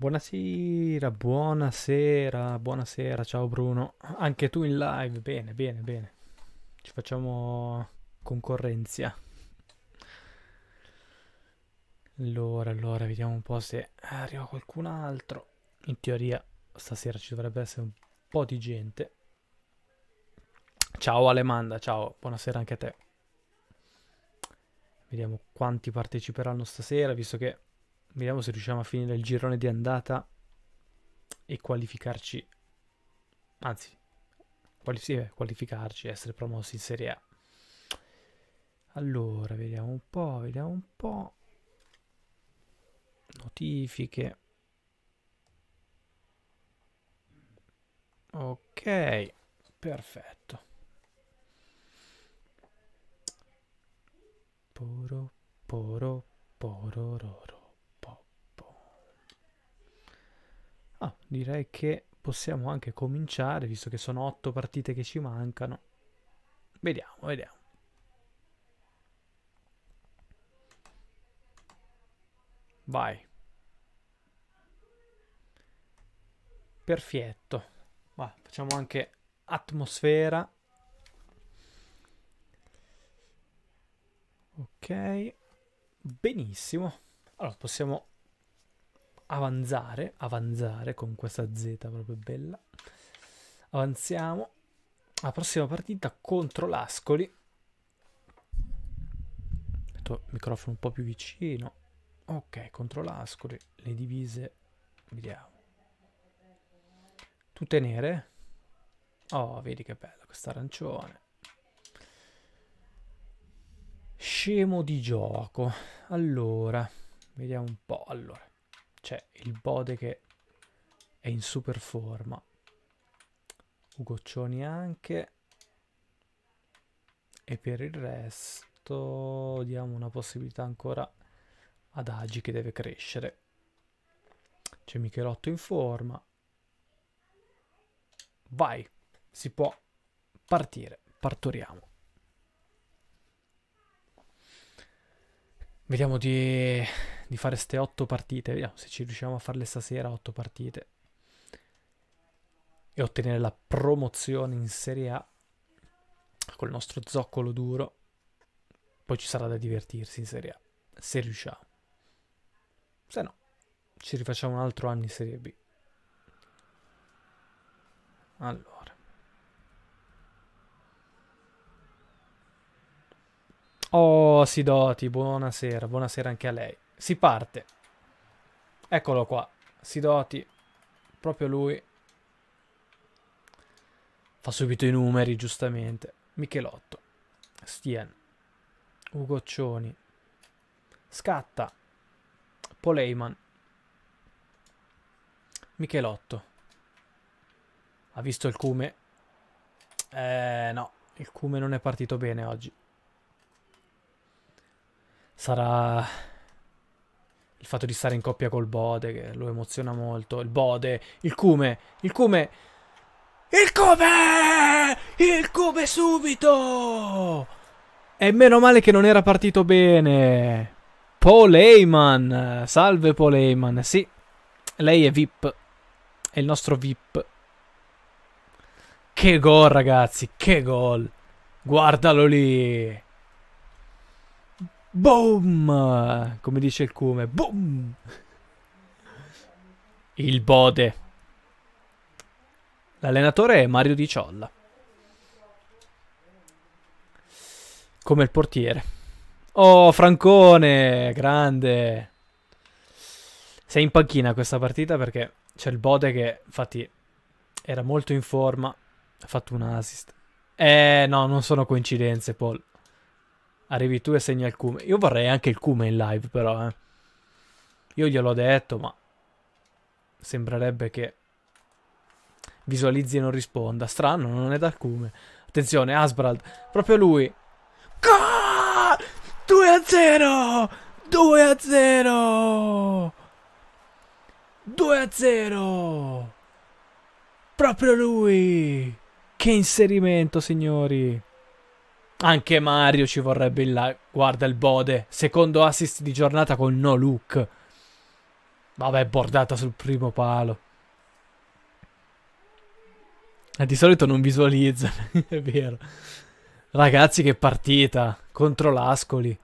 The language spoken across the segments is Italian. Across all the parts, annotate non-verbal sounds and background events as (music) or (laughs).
Buonasera, buonasera, buonasera, ciao Bruno. Anche tu in live, bene, bene, bene. Ci facciamo concorrenza. Allora, allora, vediamo un po' se arriva qualcun altro. In teoria stasera ci dovrebbe essere un po' di gente. Ciao Alemanda, ciao, buonasera anche a te. Vediamo quanti parteciperanno stasera, visto che Vediamo se riusciamo a finire il girone di andata e qualificarci. Anzi, quali sì, qualificarci, essere promossi in Serie A. Allora, vediamo un po', vediamo un po'. Notifiche. Ok, perfetto. Poro, poro, porororo. Ah, direi che possiamo anche cominciare, visto che sono otto partite che ci mancano. Vediamo, vediamo. Vai. Perfetto. Va, facciamo anche atmosfera. Ok. Benissimo. Allora possiamo avanzare, avanzare con questa Z proprio bella. Avanziamo. La prossima partita contro l'Ascoli. Metto il microfono un po' più vicino. Ok, contro l'Ascoli. Le divise, vediamo. Tutte nere. Oh, vedi che bella questa arancione. Scemo di gioco. Allora, vediamo un po'. Allora, c'è il Bode che è in super forma. Ugoccioni anche. E per il resto diamo una possibilità ancora ad Agi che deve crescere. C'è Michelotto in forma. Vai, si può partire, partoriamo. Vediamo di di fare queste otto partite, vediamo se ci riusciamo a farle stasera otto partite e ottenere la promozione in Serie A col nostro zoccolo duro. Poi ci sarà da divertirsi in Serie A, se riusciamo. Se no, ci rifacciamo un altro anno in Serie B. Allora. Oh, Sidoti, buonasera, buonasera anche a lei. Si parte. Eccolo qua. Sidoti. Proprio lui. Fa subito i numeri, giustamente. Michelotto. Stien. Ugoccioni. Scatta. Poleiman. Michelotto. Ha visto il cume? Eh no, il cume non è partito bene oggi. Sarà il fatto di stare in coppia col Bode, che lo emoziona molto, il Bode, il Cume, il Cume... Il Cume! Il Cume subito! E meno male che non era partito bene. Paul Heyman, salve Paul Heyman, sì, lei è VIP, è il nostro VIP. Che gol ragazzi, che gol, guardalo lì. Boom! Come dice il cume. Boom! Il bode. L'allenatore è Mario Di Ciolla. Come il portiere. Oh, Francone! Grande! Sei in panchina questa partita perché c'è il bode che, infatti, era molto in forma. Ha fatto un assist. Eh, no, non sono coincidenze, Paul arrivi tu e segna il cume. Io vorrei anche il cume in live, però. Eh. Io gliel'ho detto, ma sembrerebbe che visualizzi e non risponda. Strano, non è dal cume. Attenzione, Asbrald, proprio lui. Goal! 2 a 0! 2 a 0! 2 a 0! Proprio lui! Che inserimento, signori! Anche Mario ci vorrebbe in là. Guarda il Bode. Secondo assist di giornata con no look. Vabbè, bordata sul primo palo. E eh, di solito non visualizza, (laughs) è vero. Ragazzi, che partita contro l'Ascoli.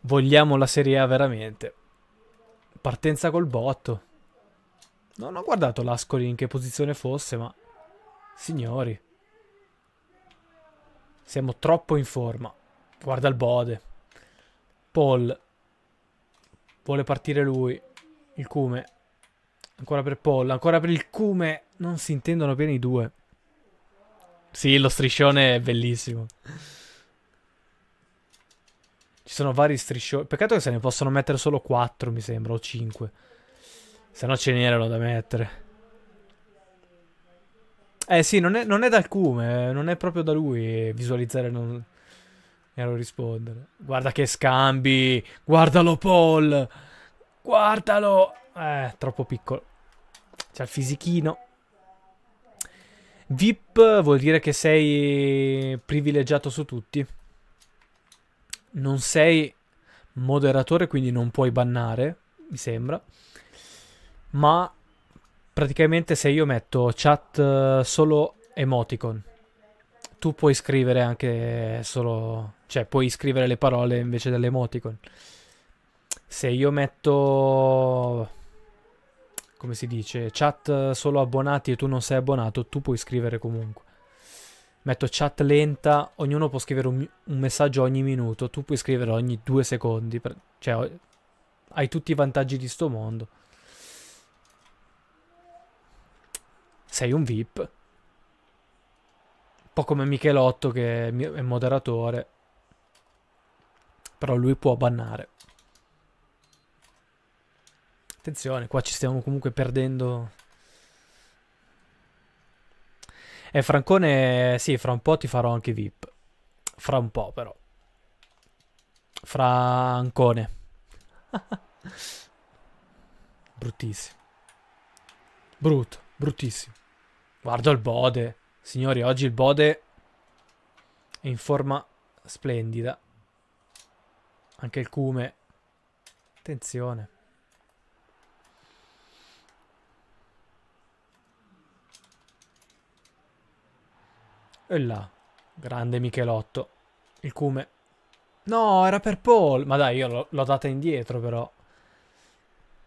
Vogliamo la Serie A veramente. Partenza col botto. Non ho guardato l'Ascoli in che posizione fosse, ma... Signori. Siamo troppo in forma. Guarda il bode. Paul. Vuole partire lui. Il cume. Ancora per Paul. Ancora per il cume. Non si intendono bene i due. Sì, lo striscione è bellissimo. Ci sono vari striscioni. Peccato che se ne possono mettere solo 4, mi sembra, o 5. Se no ce n'erano da mettere. Eh sì, non è, non è dal Cume, eh, non è proprio da lui visualizzare non... e non rispondere. Guarda che scambi, guardalo Paul, guardalo. Eh, troppo piccolo. C'ha il fisichino. VIP vuol dire che sei privilegiato su tutti. Non sei moderatore, quindi non puoi bannare, mi sembra. Ma praticamente se io metto chat eh, solo emoticon, tu puoi scrivere anche solo, cioè puoi scrivere le parole invece dell'emoticon Se io metto, come si dice, chat solo abbonati e tu non sei abbonato, tu puoi scrivere comunque. Metto chat lenta, ognuno può scrivere un, un messaggio ogni minuto, tu puoi scrivere ogni due secondi, cioè hai tutti i vantaggi di sto mondo. sei un VIP. Un po' come Michelotto che è moderatore. Però lui può bannare. Attenzione, qua ci stiamo comunque perdendo. E eh, Francone, sì, fra un po' ti farò anche VIP. Fra un po' però. Francone. (laughs) Bruttissimo. Brutto, bruttissimo. Guardo il bode. Signori, oggi il bode è in forma splendida. Anche il cume. Attenzione. E là. Grande Michelotto. Il cume. No, era per Paul. Ma dai, io l'ho data indietro però.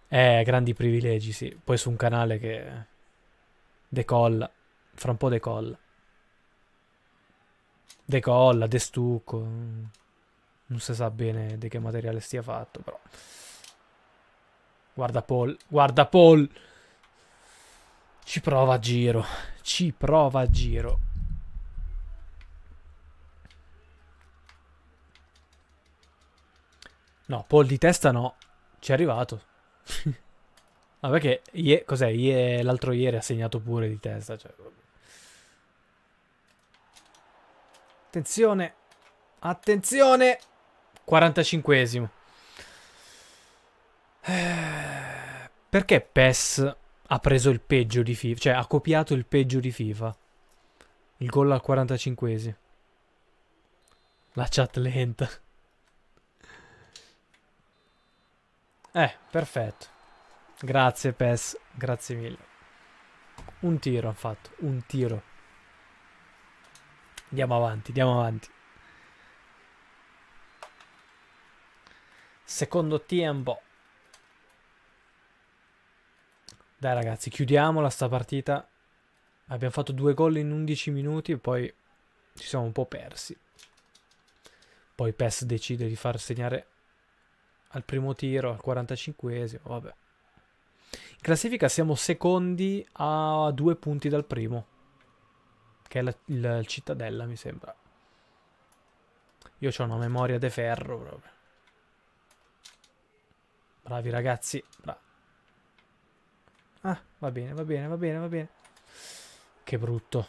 Eh, grandi privilegi, sì. Poi su un canale che Decolla. Fra un po' decolla. Decolla, destucco. Non si sa bene di che materiale stia fatto, però. Guarda Paul. Guarda Paul. Ci prova a giro. Ci prova a giro. No, Paul di testa no. Ci è arrivato. (laughs) Ma ah, perché ie, cos'è? Ie, l'altro ieri ha segnato pure di testa. Cioè. Attenzione! Attenzione! 45esimo. Eh, perché PES ha preso il peggio di FIFA? Cioè, ha copiato il peggio di FIFA. Il gol al 45esimo. La chat lenta. Eh, perfetto. Grazie PES, grazie mille. Un tiro ha fatto, un tiro. Andiamo avanti, andiamo avanti. Secondo tempo. Dai ragazzi, chiudiamola sta partita. Abbiamo fatto due gol in 11 minuti e poi ci siamo un po' persi. Poi PES decide di far segnare al primo tiro, al 45esimo, vabbè. Classifica siamo secondi a due punti dal primo, che è la, il, Cittadella, mi sembra. Io ho una memoria de ferro proprio. Bravi ragazzi, bravi. Ah, va bene, va bene, va bene, va bene. Che brutto.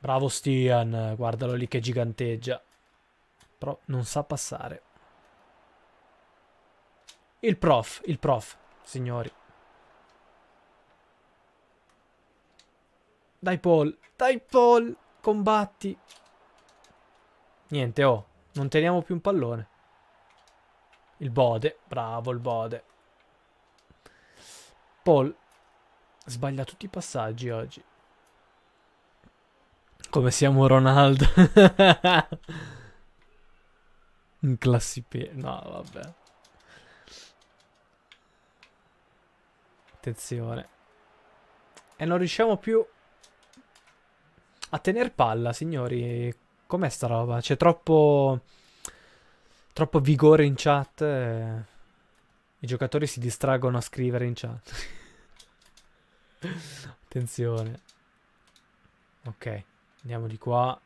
Bravo Stian, guardalo lì che giganteggia. Però non sa passare. Il prof, il prof, signori. Dai Paul, dai Paul, combatti. Niente, oh, non teniamo più un pallone. Il bode, bravo il bode. Paul sbaglia tutti i passaggi oggi. Come siamo Ronaldo. un (laughs) classipe. No, vabbè. Attenzione. E non riusciamo più a tener palla, signori, com'è sta roba? C'è troppo... troppo vigore in chat. E... Eh. I giocatori si distraggono a scrivere in chat. (laughs) attenzione. Ok, andiamo di qua.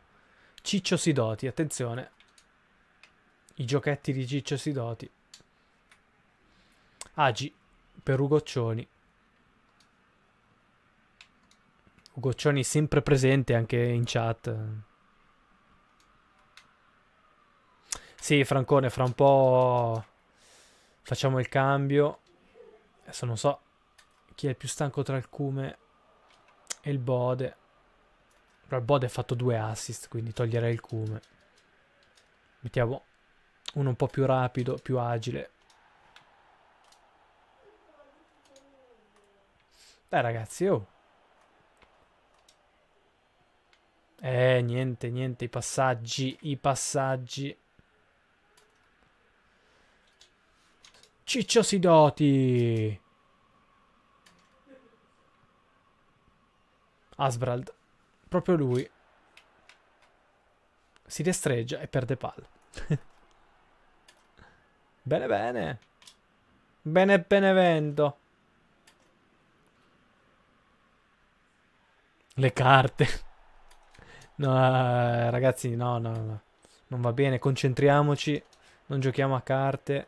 Ciccio Sidoti, attenzione. I giochetti di Ciccio Sidoti. Agi, per Perugoccioni. Goccioni sempre presente anche in chat. Sì, Francone, fra un po' facciamo il cambio. Adesso non so chi è il più stanco tra il Cume e il Bode. Però il Bode ha fatto due assist, quindi toglierei il Cume. Mettiamo uno un po' più rapido, più agile. Beh ragazzi, oh. Eh, niente, niente, i passaggi, i passaggi. Ciccio Sidoti. Asbrald, proprio lui. Si destreggia e perde palla. (laughs) bene, bene. Bene, Benevento. Le carte. No, eh, ragazzi, no, no, no. Non va bene, concentriamoci. Non giochiamo a carte.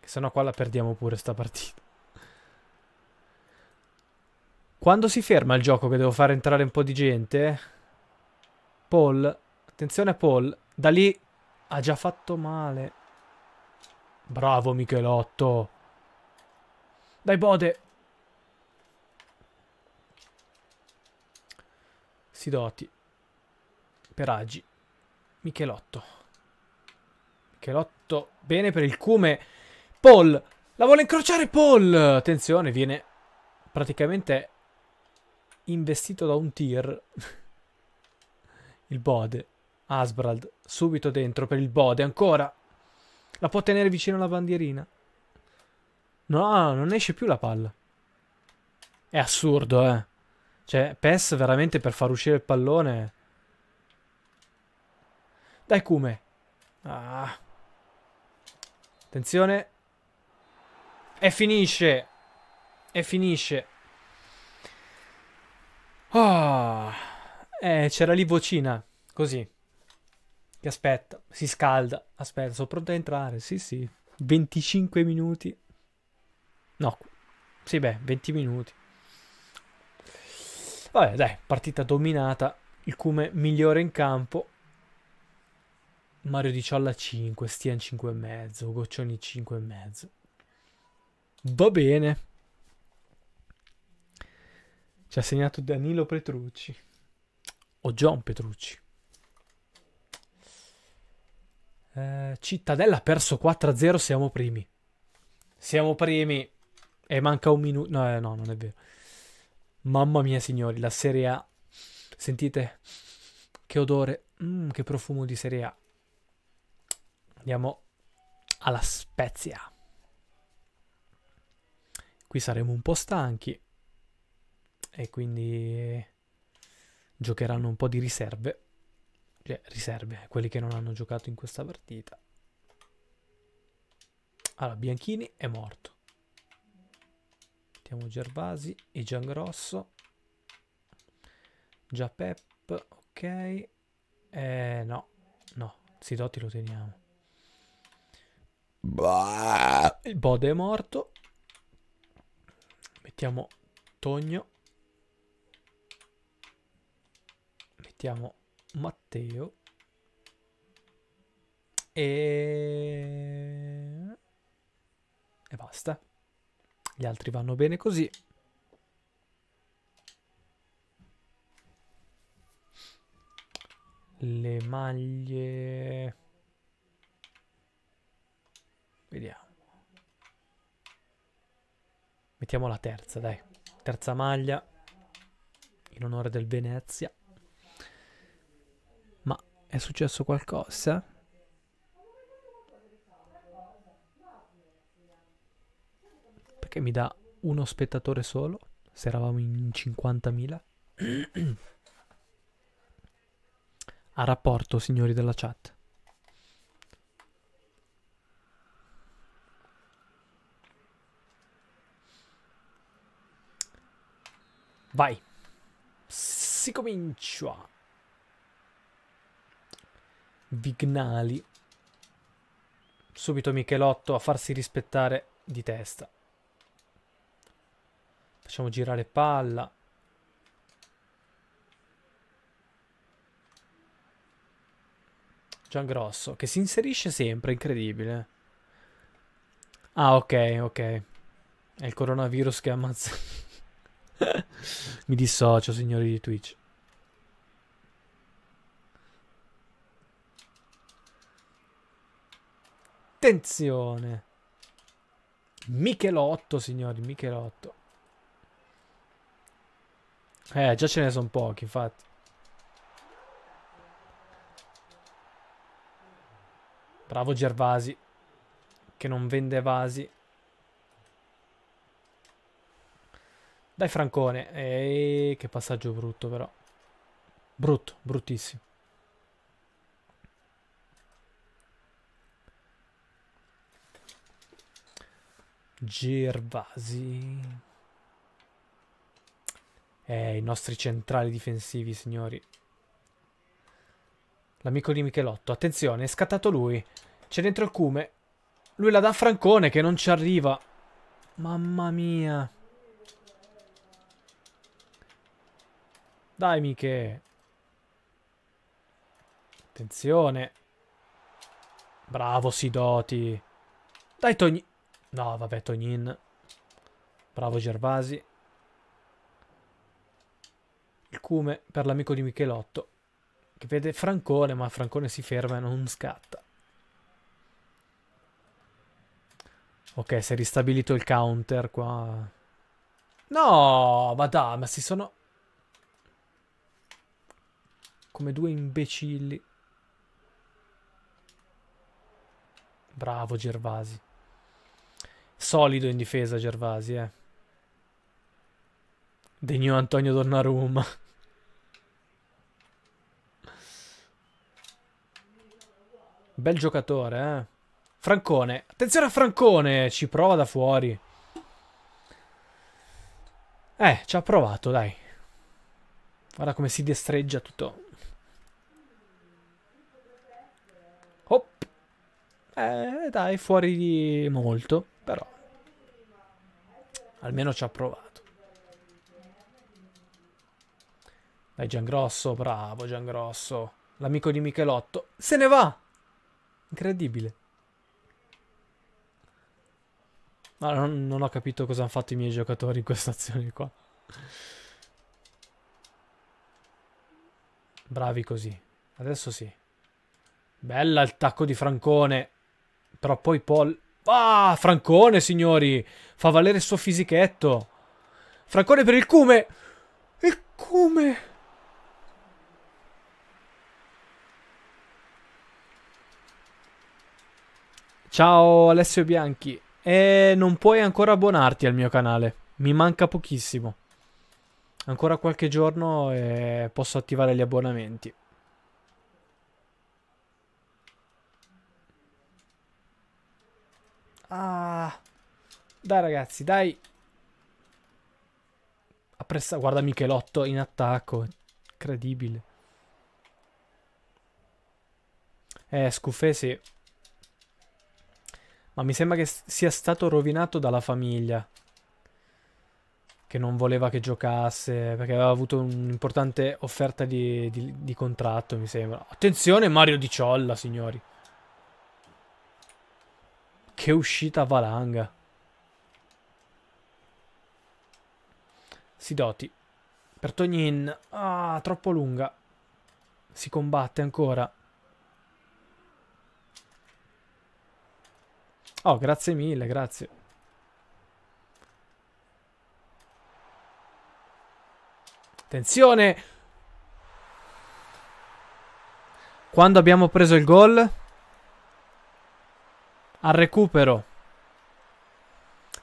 Che sennò qua la perdiamo pure sta partita. Quando si ferma il gioco che devo fare entrare un po' di gente? Paul. Attenzione Paul. Da lì ha già fatto male. Bravo Michelotto. Dai Bode. Sidoti per Peragi. Michelotto. Michelotto bene per il cume. Paul. La vuole incrociare Paul. Attenzione, viene praticamente investito da un tir. il Bode. Asbrald subito dentro per il Bode. Ancora. La può tenere vicino alla bandierina. No, non esce più la palla. È assurdo, eh. Cioè, PES veramente per far uscire il pallone dai come. Ah. Attenzione. E finisce. E finisce. Oh. Eh, c'era lì vocina. Così. Che aspetta. Si scalda. Aspetta, sono pronto a entrare. Sì, sì. 25 minuti. No. Sì, beh, 20 minuti. Vabbè, dai, partita dominata. Il Cume migliore in campo. Mario di Ciolla 5, Stian 5,5, Goccioni 5,5. Va bene. Ci ha segnato Danilo Petrucci. O John Petrucci. Eh, Cittadella ha perso 4-0, siamo primi. Siamo primi. E manca un minuto. No, eh, no, non è vero. Mamma mia, signori, la Serie A. Sentite che odore, mm, che profumo di Serie A. Andiamo alla Spezia. Qui saremo un po' stanchi e quindi giocheranno un po' di riserve. Cioè, riserve, quelli che non hanno giocato in questa partita. Allora, Bianchini è morto. Mettiamo Gervasi e Gian Grosso. Già Pep, ok. Eh, no, no, Sidotti lo teniamo. Il bode è morto. Mettiamo Togno. Mettiamo Matteo. E... e basta. Gli altri vanno bene così. Le maglie... Vediamo. Mettiamo la terza, dai. Terza maglia in onore del Venezia. Ma è successo qualcosa? Perché mi dà uno spettatore solo? Se eravamo in 50.000? (clears throat) A rapporto, signori della chat. Vai. Si comincia. Vignali. Subito Michelotto a farsi rispettare di testa. Facciamo girare palla. Gian Grosso, che si inserisce sempre, incredibile. Ah, ok, ok. È il coronavirus che ammazza... (laughs) Mi dissocio, signori di Twitch. Attenzione. Michelotto, signori, Michelotto. Eh, già ce ne sono pochi, infatti. Bravo Gervasi, che non vende vasi. Dai Francone. Ehi, che passaggio brutto però. Brutto, bruttissimo. Gervasi. Eh, i nostri centrali difensivi, signori. L'amico di Michelotto. Attenzione, è scattato lui. C'è dentro il cume. Lui la dà a Francone che non ci arriva. Mamma mia. Dai, Miche. Attenzione. Bravo, Sidoti. Dai, Tognin. No, vabbè, Tognin. Bravo, Gervasi. Il cume per l'amico di Michelotto. Che vede Francone, ma Francone si ferma e non scatta. Ok, si è ristabilito il counter qua. No, ma dai, ma si sono... Come due imbecilli. Bravo Gervasi. Solido in difesa Gervasi, eh. Degno Antonio Donnarumma. Bel giocatore, eh. Francone. Attenzione a Francone, ci prova da fuori. Eh, ci ha provato, dai. Guarda come si destreggia tutto Oh. Eh, dai, fuori di molto, però. Almeno ci ha provato. Dai, Giangrosso, bravo Giangrosso. L'amico di Michelotto. Se ne va! Incredibile. Ma non, non ho capito cosa hanno fatto i miei giocatori in questa azione qua. Bravi così. Adesso sì. Bella il tacco di Francone. Però poi Paul... Ah, Francone, signori! Fa valere il suo fisichetto. Francone per il cume! Il cume! Ciao Alessio Bianchi. E non puoi ancora abbonarti al mio canale. Mi manca pochissimo. Ancora qualche giorno e posso attivare gli abbonamenti. Ah. Dai ragazzi, dai. Appressa, guarda Michelotto in attacco. Incredibile. Eh, Scufè Ma mi sembra che sia stato rovinato dalla famiglia. Che non voleva che giocasse. Perché aveva avuto un'importante offerta di, di, di contratto, mi sembra. Attenzione Mario Di Ciolla, signori. Che uscita valanga. Sidoti. Per Tognin. Ah, troppo lunga. Si combatte ancora. Oh, grazie mille, grazie. Attenzione! Quando abbiamo preso il gol? al recupero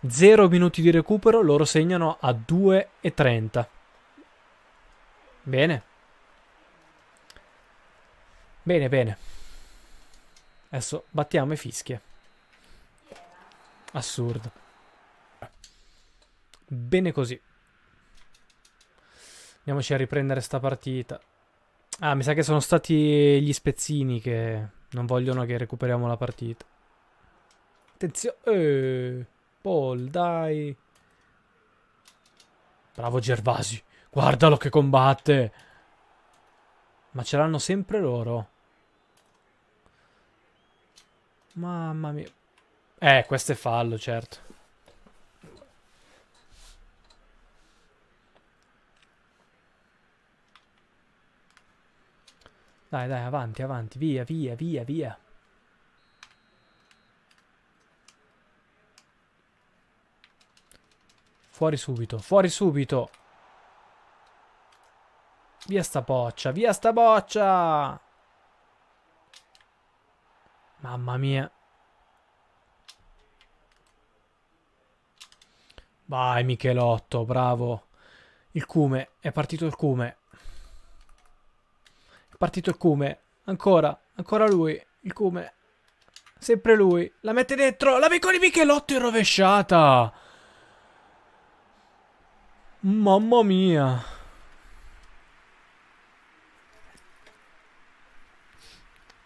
0 minuti di recupero, loro segnano a 2,30. Bene. Bene, bene. Adesso battiamo i fischie. Assurdo. Bene così. Andiamoci a riprendere sta partita. Ah, mi sa che sono stati gli spezzini che non vogliono che recuperiamo la partita. Attenzione. Eh, Paul, dai. Bravo Gervasi. Guardalo che combatte. Ma ce l'hanno sempre loro. Mamma mia. Eh, questo è fallo, certo. Dai, dai, avanti, avanti, via, via, via, via. Fuori subito, fuori subito. Via sta boccia, via sta boccia! Mamma mia. Vai Michelotto, bravo. Il cume, è partito il cume. È partito il cume. Ancora, ancora lui, il cume. Sempre lui. La mette dentro, la piccola Michelotto è rovesciata. Mamma mia.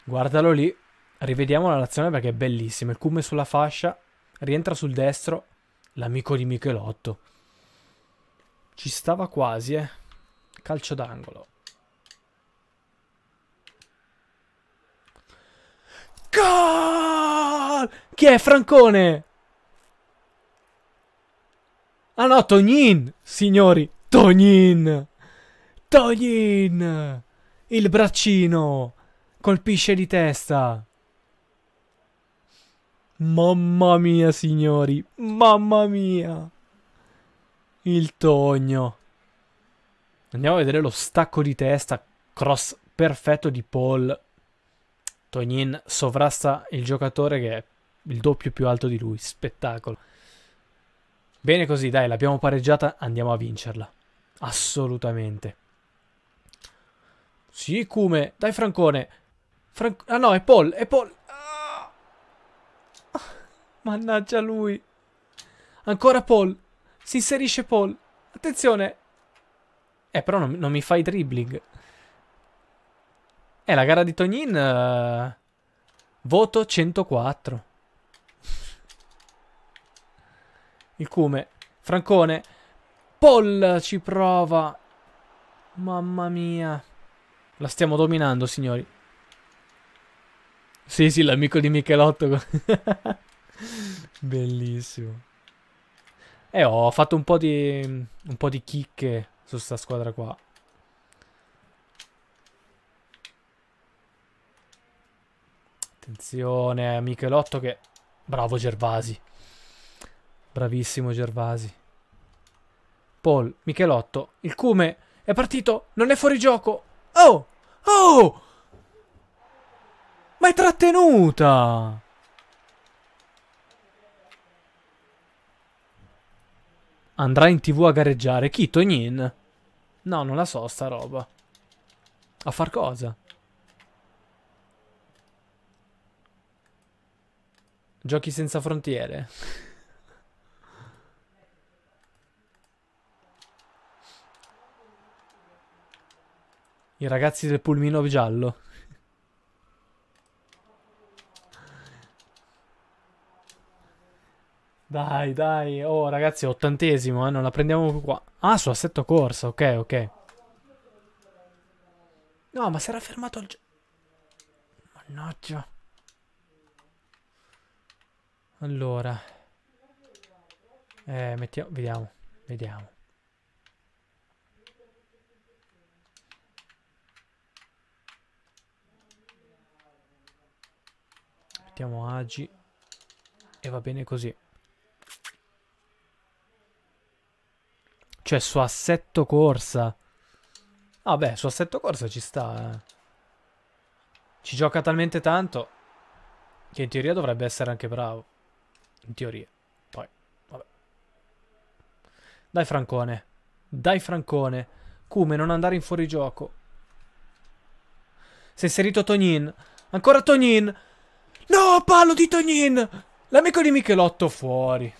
Guardalo lì. Rivediamo la nazione perché è bellissima. Il cume sulla fascia. Rientra sul destro. L'amico di Michelotto. Ci stava quasi, eh. Calcio d'angolo. Gol! Chi è Francone? Ah no, Tognin, signori. Tognin. Tognin. Il braccino. Colpisce di testa. Mamma mia, signori. Mamma mia. Il Togno. Andiamo a vedere lo stacco di testa. Cross perfetto di Paul. Tognin sovrasta il giocatore che è il doppio più alto di lui. Spettacolo. Bene così, dai, l'abbiamo pareggiata, andiamo a vincerla. Assolutamente. Sì, come? Dai, Francone. Fran ah no, è Paul, è Paul. Ah. ah! mannaggia lui. Ancora Paul. Si inserisce Paul. Attenzione. Eh, però non, non mi fai dribbling. Eh, la gara di Tognin... Uh... Eh, voto 104. Il cume. Francone. Paul ci prova. Mamma mia. La stiamo dominando, signori. Sì, sì, l'amico di Michelotto. (laughs) Bellissimo. E eh, ho fatto un po' di... un po' di chicche su sta squadra qua. Attenzione, Michelotto che... Bravo Gervasi. Bravissimo Gervasi. Paul, Michelotto, il cume è partito, non è fuori gioco. Oh! Oh! Ma è trattenuta! Andrà in tv a gareggiare. Chi? Tognin? No, non la so sta roba. A far cosa? Giochi senza frontiere. (laughs) I ragazzi del pulmino giallo. Dai, dai. Oh, ragazzi, ottantesimo, eh. Non la prendiamo qua. Ah, su assetto corsa. Ok, ok. No, ma si era fermato il... Mannaggia. Allora. Eh, mettiamo... Vediamo. Vediamo. mettiamo agi e va bene così cioè su assetto corsa ah beh su assetto corsa ci sta eh. ci gioca talmente tanto che in teoria dovrebbe essere anche bravo in teoria poi vabbè dai Francone dai Francone come non andare in fuorigioco si è inserito Tonin ancora Tonin No, palo di Tonin! L'amico di Michelotto fuori.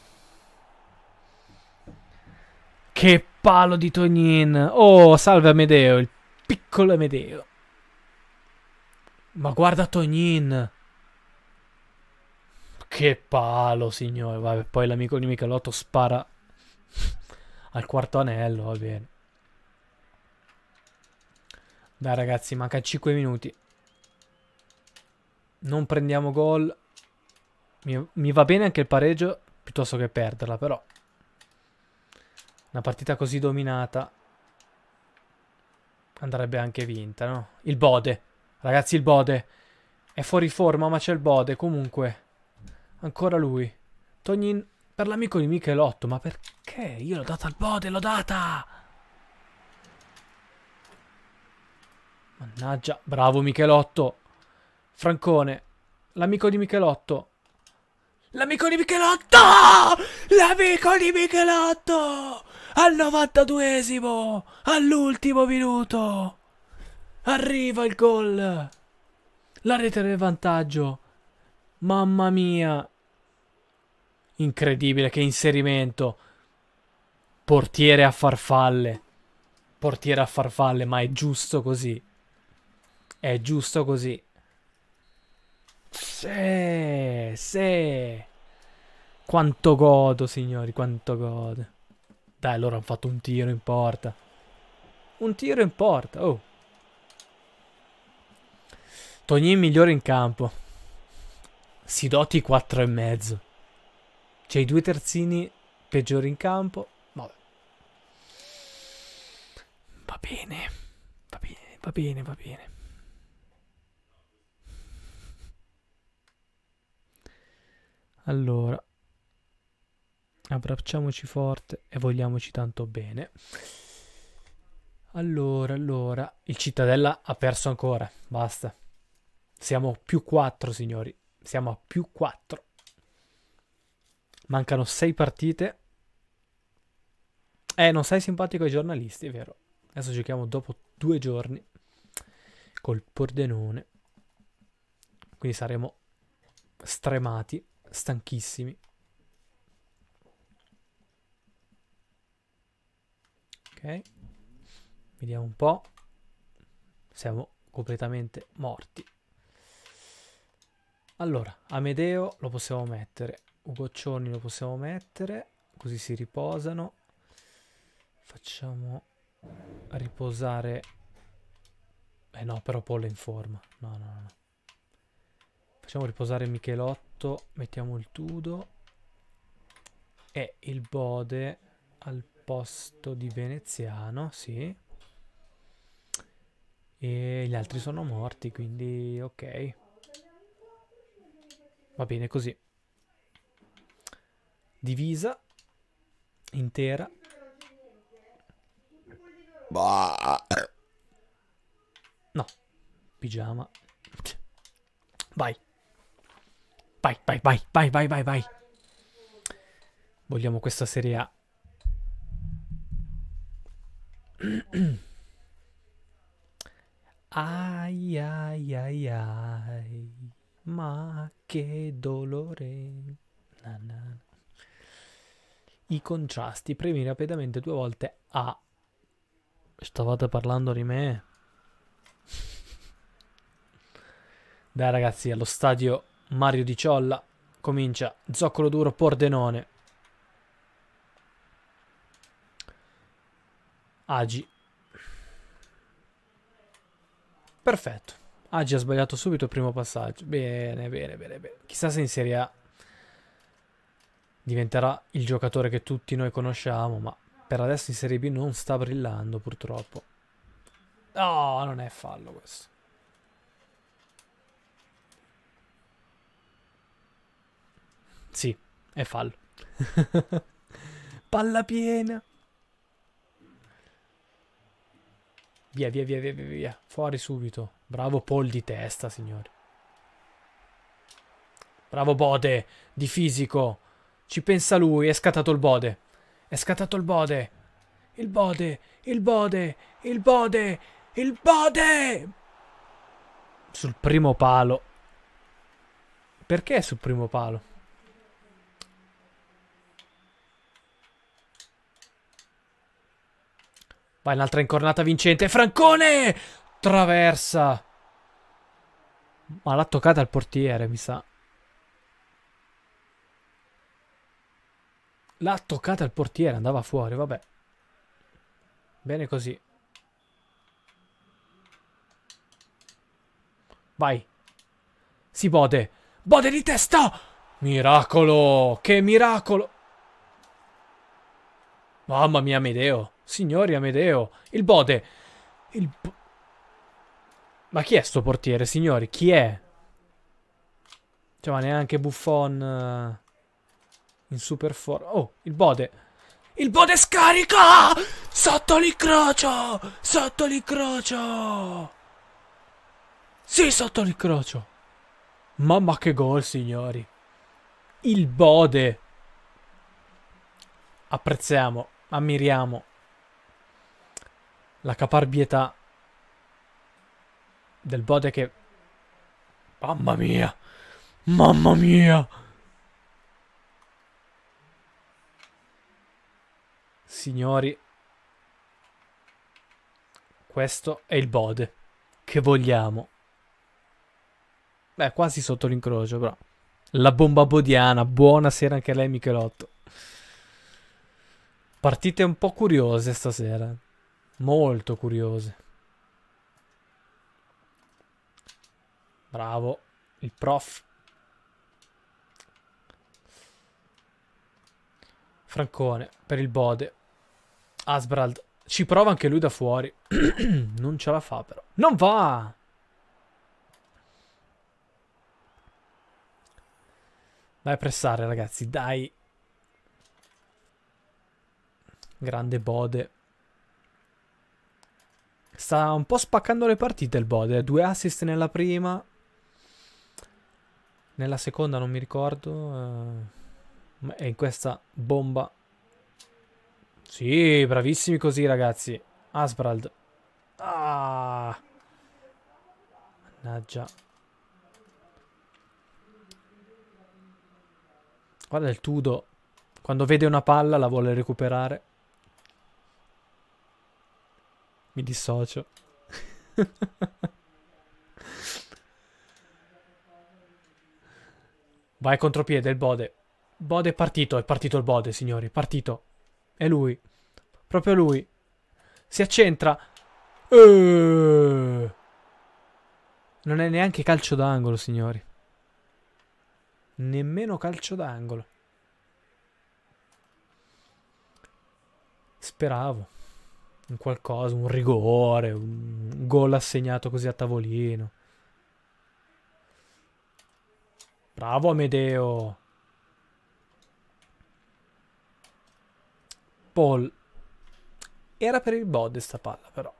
Che palo di Tonin! Oh, salve Amedeo, il piccolo Amedeo. Ma guarda Tonin! Che palo, signore. Vabbè, poi l'amico di Michelotto spara al quarto anello, va bene. Dai ragazzi, manca 5 minuti non prendiamo gol. Mi, mi va bene anche il pareggio piuttosto che perderla, però. Una partita così dominata andrebbe anche vinta, no? Il Bode. Ragazzi, il Bode. È fuori forma, ma c'è il Bode. Comunque. Ancora lui. Tognin per l'amico di Michelotto. Ma perché? Io l'ho data al Bode, l'ho data! Mannaggia. Bravo Michelotto. Francone, l'amico di Michelotto. L'amico di Michelotto! L'amico di Michelotto! Al 92esimo! All'ultimo minuto! Arriva il gol! La rete del vantaggio! Mamma mia! Incredibile, che inserimento! Portiere a farfalle. Portiere a farfalle, ma è giusto così. È giusto così. Sì, sì. Quanto godo, signori, quanto godo. Dai, loro hanno fatto un tiro in porta. Un tiro in porta, oh. Tognin migliore in campo. Sidoti 4 e mezzo. C'è i due terzini peggiori in campo. Vabbè. Va bene. Va bene, va bene, va bene. Allora, abbracciamoci forte e vogliamoci tanto bene. Allora, allora, il Cittadella ha perso ancora, basta. Siamo più 4, signori, siamo a più 4. Mancano 6 partite. Eh, non sei simpatico ai giornalisti, è vero. Adesso giochiamo dopo due giorni col Pordenone. Quindi saremo stremati stanchissimi. Ok, vediamo un po'. Siamo completamente morti. Allora, Amedeo lo possiamo mettere, Ugoccioni lo possiamo mettere, così si riposano. Facciamo riposare... Eh no, però Pollo in forma. No, no, no. Facciamo riposare Michelotto, mettiamo il Tudo e il Bode al posto di Veneziano, sì. E gli altri sono morti, quindi ok. Va bene così. Divisa intera. Bah. No, pigiama. Vai. Vai, vai, vai, vai, vai, vai, vai. Vogliamo questa Serie A. (clears throat) ai, ai, ai, ai. Ma che dolore. Na, na. I contrasti. Premi rapidamente due volte A. Stavate parlando di me? Dai ragazzi, allo stadio Mario Di Ciolla comincia Zoccolo Duro Pordenone Agi perfetto Agi ha sbagliato subito il primo passaggio bene bene bene bene chissà se in Serie A diventerà il giocatore che tutti noi conosciamo ma per adesso in Serie B non sta brillando purtroppo no oh, non è fallo questo Sì, è fallo. (laughs) Palla piena. Via, via, via, via, via, Fuori subito. Bravo Paul di testa, signori. Bravo Bode, di fisico. Ci pensa lui, è scattato il Bode. È scattato il Bode. Il Bode, il Bode, il Bode, il Bode! Sul primo palo. Perché è sul primo palo? Vai un'altra incornata vincente. Francone! Traversa! Ma l'ha toccata al portiere, mi sa. L'ha toccata al portiere, andava fuori, vabbè. Bene così. Vai. Si bode. Bode di testa! Miracolo! Che miracolo! Mamma mia, Medeo. Signori Amedeo. Il Bode. Il... Bo ma chi è sto portiere, signori? Chi è? Cioè, ma neanche Buffon... Eh, in super forma. Oh, il Bode. Il Bode scarica! Sotto l'incrocio! Sotto l'incrocio! Sì, sotto l'incrocio! Mamma che gol, signori! Il Bode! Apprezziamo, ammiriamo la caparbietà del bode che... Mamma mia! Mamma mia! Signori, questo è il bode che vogliamo. Beh, quasi sotto l'incrocio, però. La bomba bodiana, buonasera anche a lei Michelotto. Partite un po' curiose stasera molto curiose. Bravo, il prof. Francone per il bode. Asbrald ci prova anche lui da fuori. (clears throat) non ce la fa però. Non va! Vai a pressare ragazzi, dai. Grande bode. Sta un po' spaccando le partite il Bode. Due assist nella prima. Nella seconda non mi ricordo. E eh, in questa bomba. Sì, bravissimi così ragazzi. Asbrald. Ah. Mannaggia. Guarda il Tudo. Quando vede una palla la vuole recuperare. Mi dissocio. Vai contropiede il Bode. Bode è partito, è partito il Bode, signori, partito. È lui. Proprio lui. Si accentra. Eeeh. Non è neanche calcio d'angolo, signori. Nemmeno calcio d'angolo. Speravo un qualcosa, un rigore, un gol assegnato così a tavolino. Bravo Amedeo. Paul. Era per il bode sta palla però.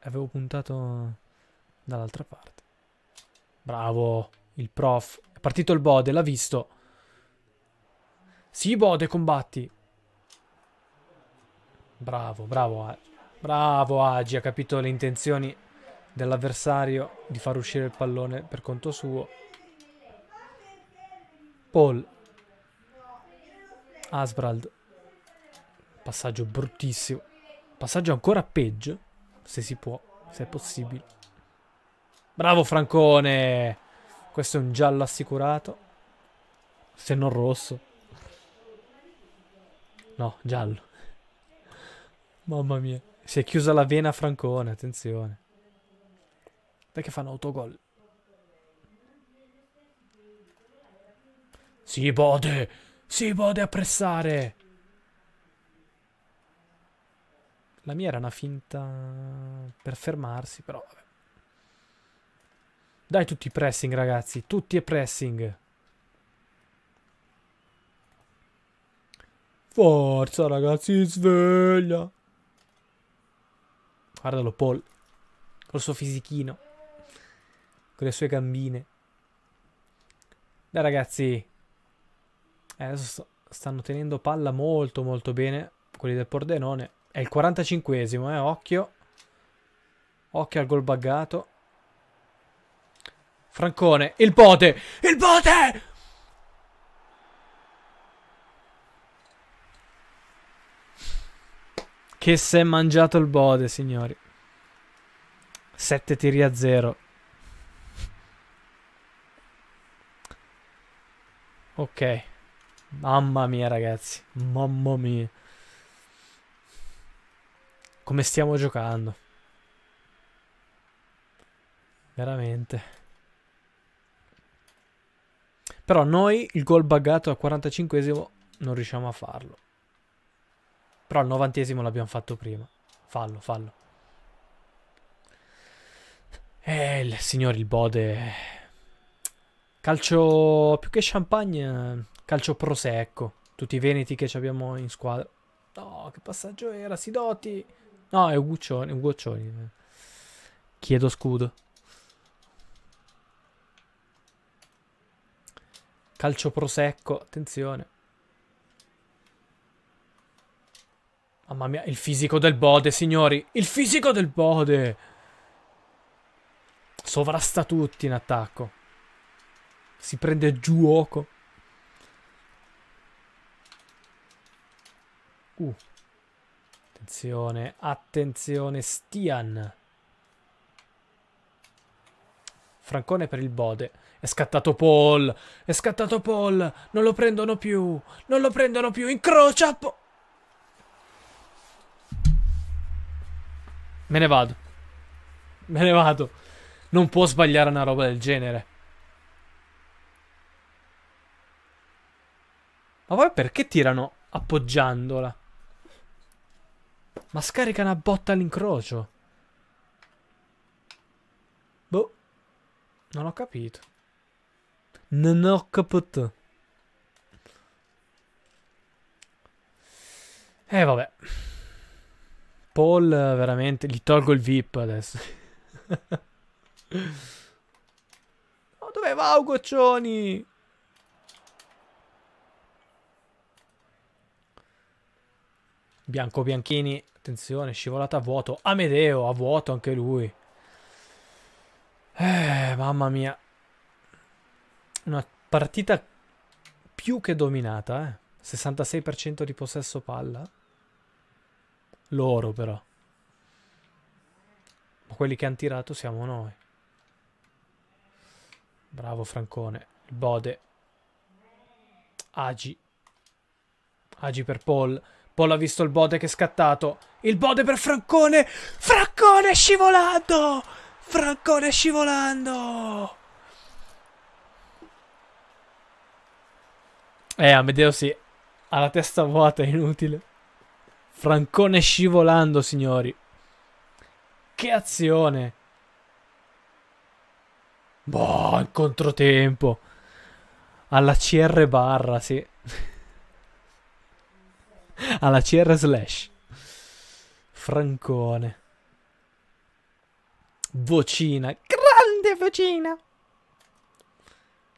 Avevo puntato dall'altra parte. Bravo il prof. È partito il bode, l'ha visto. Sì, bode, combatti. Bravo, bravo Agi. Bravo Agi, ha capito le intenzioni dell'avversario di far uscire il pallone per conto suo. Paul. Asbrald. Passaggio bruttissimo. Passaggio ancora peggio, se si può, se è possibile. Bravo Francone! Questo è un giallo assicurato. Se non rosso. No, giallo. Mamma mia. Si è chiusa la vena Francone, attenzione. Perché fanno autogol? Si bode! Si bode a pressare! La mia era una finta per fermarsi, però vabbè. Dai tutti i pressing, ragazzi. Tutti e pressing. Forza, ragazzi, sveglia. Guardalo Paul, col suo fisichino, con le sue gambine. Dai ragazzi, eh, adesso sto, stanno tenendo palla molto molto bene quelli del Pordenone. È il 45esimo, eh, occhio. Occhio al gol buggato. Francone, il pote, il pote! Che si è mangiato il bode, signori. 7 tiri a 0. Ok. Mamma mia, ragazzi. Mamma mia. Come stiamo giocando. Veramente. Però noi il gol buggato al 45esimo non riusciamo a farlo. Però il novantesimo l'abbiamo fatto prima. Fallo, fallo. Eh, il signore, il bode... Eh. Calcio più che champagne, calcio prosecco. Tutti i veneti che abbiamo in squadra. No, che passaggio era, Sidoti. No, è Uguccioni. Uguccioni. Chiedo scudo. Calcio prosecco, attenzione. Mamma mia, il fisico del bode, signori. Il fisico del bode. Sovrasta tutti in attacco. Si prende giù oco. Uh. Attenzione, attenzione, Stian. Francone per il bode. È scattato Paul. È scattato Paul. Non lo prendono più. Non lo prendono più. Incrocia. Po Me ne vado. Me ne vado. Non può sbagliare una roba del genere. Ma poi perché tirano appoggiandola? Ma scarica una botta all'incrocio. Boh. Non ho capito. Non ho capito. eh, vabbè. Paul veramente gli tolgo il VIP adesso. (laughs) oh, dove va Goccioni? Bianco Bianchini, attenzione, scivolata a vuoto. Amedeo a vuoto anche lui. Eh, mamma mia. Una partita più che dominata, eh. 66% di possesso palla. Loro però. Ma quelli che hanno tirato siamo noi. Bravo Francone. Il bode. Agi. Agi per Paul. Paul ha visto il bode che è scattato. Il bode per Francone. Francone scivolando. Francone scivolando. Eh, Amedeo sì. Ha la testa vuota, è inutile. Francone scivolando, signori. Che azione! Boh, in controtempo. Alla CR barra, sì. (laughs) Alla CR slash. Francone. Vocina. Grande vocina.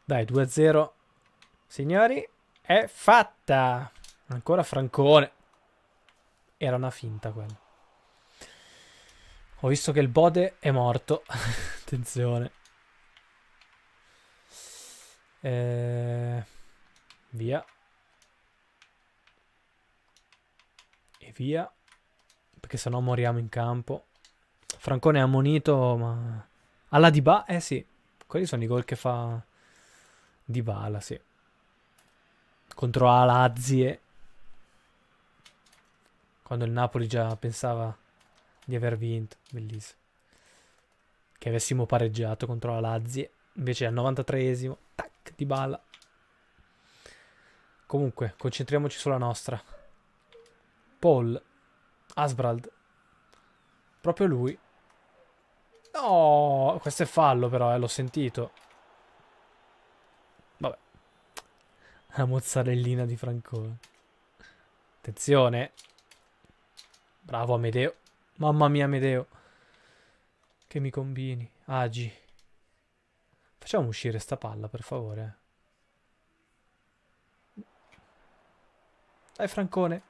Dai, 2-0. Signori, è fatta. Ancora Francone. Era una finta quella. Ho visto che il bode è morto. (laughs) Attenzione. Eh, via. E via. Perché sennò moriamo in campo. Francone ha ammonito, ma... Alla Dybala? Eh sì. Quelli sono i gol che fa Dybala, sì. Contro Alazie. Quando il Napoli già pensava di aver vinto. Bellissimo. Che avessimo pareggiato contro la Lazio. Invece al 93esimo, tac, di balla. Comunque, concentriamoci sulla nostra. Paul. Asbrald. Proprio lui. No, questo è fallo però, eh, l'ho sentito. Vabbè. La mozzarellina di Franco. Attenzione. Bravo Amedeo. Mamma mia Amedeo. Che mi combini. Agi. Facciamo uscire sta palla, per favore. Dai Francone.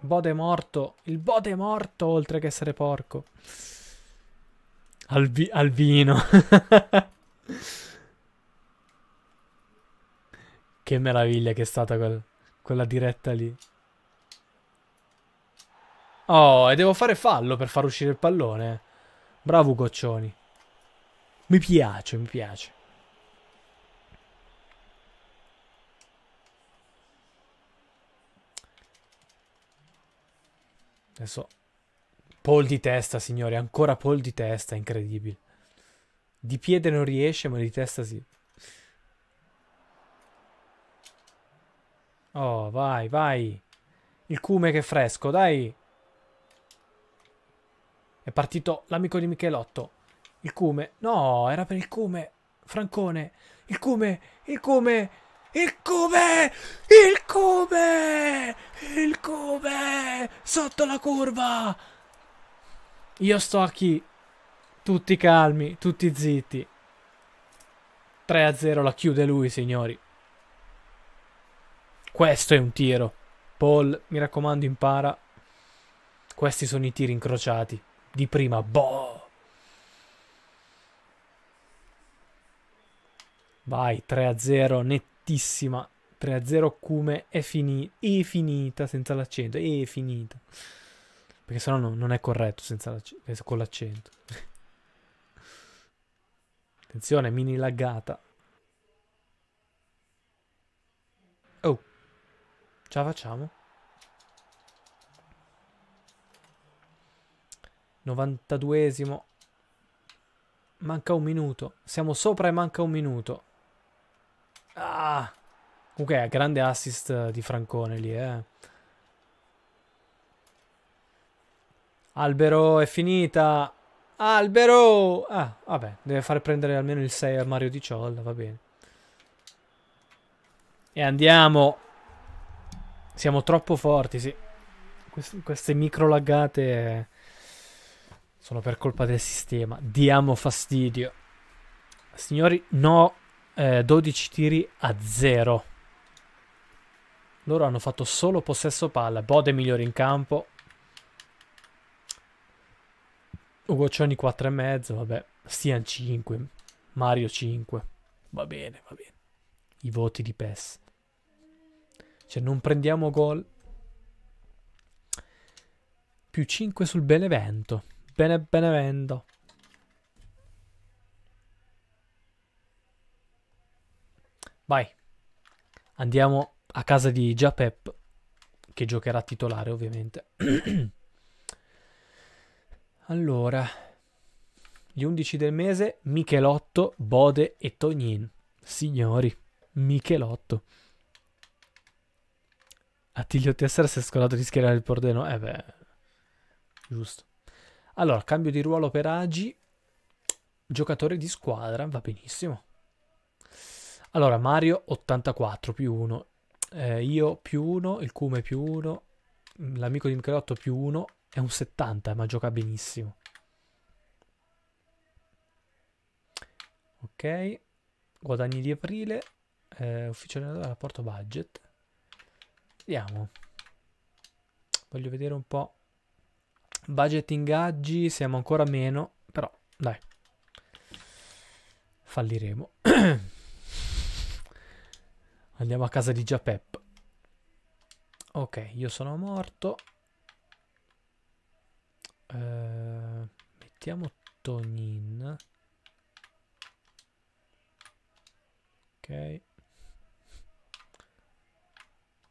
Bode è morto. Il bode è morto, oltre che essere porco. Albi Albino. (laughs) che meraviglia che è stata quel quella diretta lì. Oh, e devo fare fallo per far uscire il pallone. Bravo Goccioni. Mi piace, mi piace. Adesso Paul di testa, signori, ancora Paul di testa, incredibile. Di piede non riesce, ma di testa sì. Oh, vai, vai. Il cume che è fresco, dai. È partito l'amico di Michelotto. Il cume. No, era per il cume. Francone. Il cume. Il cume. Il cume! Il cume! Il cume! Sotto la curva! Io sto a chi? Tutti calmi, tutti zitti. 3 a 0 la chiude lui, signori. Questo è un tiro. Paul, mi raccomando, impara. Questi sono i tiri incrociati di prima. Boh! Vai, 3-0, nettissima. 3-0 come è, finita. è finita senza l'accento, è finita. Perché sennò no, non è corretto eh, con l'accento. (laughs) Attenzione, mini laggata. Oh, ce la facciamo? 92esimo. Manca un minuto. Siamo sopra e manca un minuto. Ah! Comunque okay, grande assist di Francone lì, eh. Albero è finita. Albero! Ah, vabbè, deve far prendere almeno il 6 a Mario Di Ciolla, va bene. E andiamo. Siamo troppo forti, sì. Queste, queste micro laggate eh, sono per colpa del sistema. Diamo fastidio. Signori, no, eh, 12 tiri a 0. Loro hanno fatto solo possesso palla. Bode migliore in campo. Ugoccioni 4,5. Vabbè, Stian 5. Mario 5. Va bene, va bene. I voti di PES. Cioè, non prendiamo gol. Più 5 sul Benevento. Bene Benevento. Vai. Andiamo a casa di Giapep, che giocherà titolare ovviamente. (clears throat) allora, gli 11 del mese, Michelotto, Bode e Tognin. Signori, Michelotto. Attilio Tessera si è scolato di schierare il Pordenone. Eh beh, giusto. Allora, cambio di ruolo per Agi. Giocatore di squadra, va benissimo. Allora, Mario 84 più 1. Eh, io più 1, il Cume più 1, l'amico di Michelotto più 1. È un 70, ma gioca benissimo. Ok. Guadagni di aprile. Eh, ufficiale rapporto budget. Vediamo. Voglio vedere un po' Budget ingaggi siamo ancora meno, però dai. Falliremo. (coughs) Andiamo a casa di Giapep. Ok, io sono morto. Uh, mettiamo Tonin. Ok.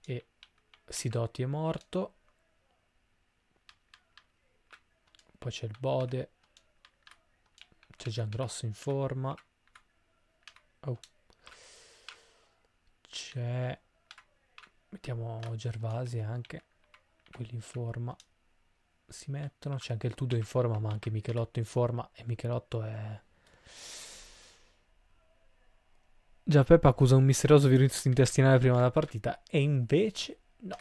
E Sidoti è morto. Poi c'è il Bode. C'è Giangrosso in forma. Oh. C'è... Mettiamo Gervasi anche. Quelli in forma. Si mettono. C'è anche il Tudo in forma, ma anche Michelotto in forma. E Michelotto è... Già Peppa accusa un misterioso virus intestinale prima della partita e invece no,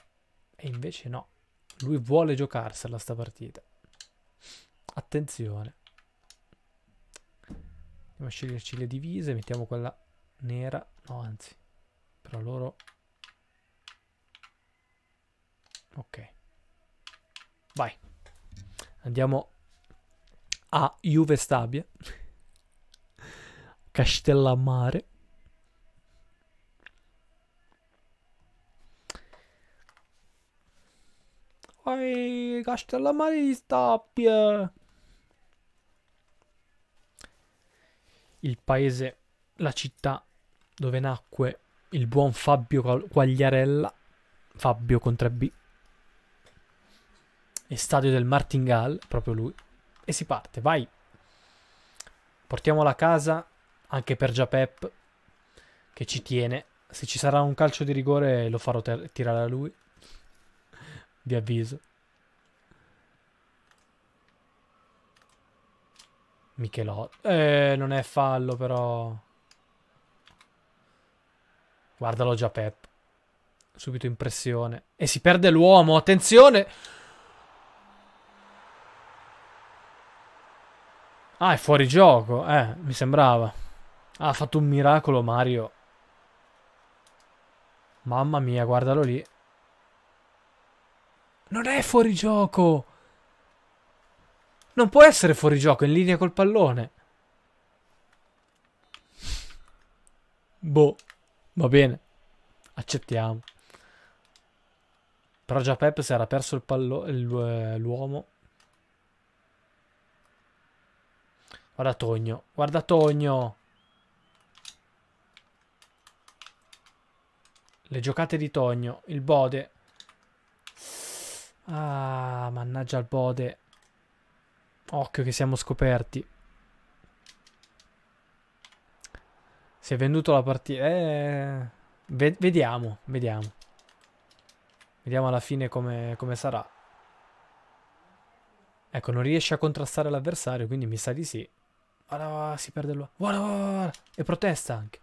e invece no. Lui vuole giocarsela sta partita. Attenzione. Andiamo a sceglierci le divise, mettiamo quella nera, no anzi, però loro... Ok. Vai. Andiamo a Juve Stabia. (laughs) Castellammare. Oi, Castellammare di Stabia. il paese, la città dove nacque il buon Fabio Quagliarella, Fabio con 3B, e stadio del Martingale, proprio lui, e si parte, vai. Portiamola a casa anche per Giapep, che ci tiene. Se ci sarà un calcio di rigore lo farò tirare a lui, vi avviso. Michelot. Eh, non è fallo però. Guardalo già Pep. Subito in pressione. E si perde l'uomo, attenzione! Ah, è fuori gioco, eh, mi sembrava. ha fatto un miracolo Mario. Mamma mia, guardalo lì. Non è fuori gioco! Non può essere fuori gioco, in linea col pallone. Boh, va bene. Accettiamo. Però già Pep si era perso eh, l'uomo. Guarda Togno, guarda Togno. Le giocate di Togno, il Bode. Ah, mannaggia il Bode. Occhio che siamo scoperti. Si è venduto la partita. Eh, vediamo, vediamo. Vediamo alla fine come, come sarà. Ecco, non riesce a contrastare l'avversario, quindi mi sa di sì. Guarda, si perde l'uomo. Guarda, guarda, guarda, E protesta anche.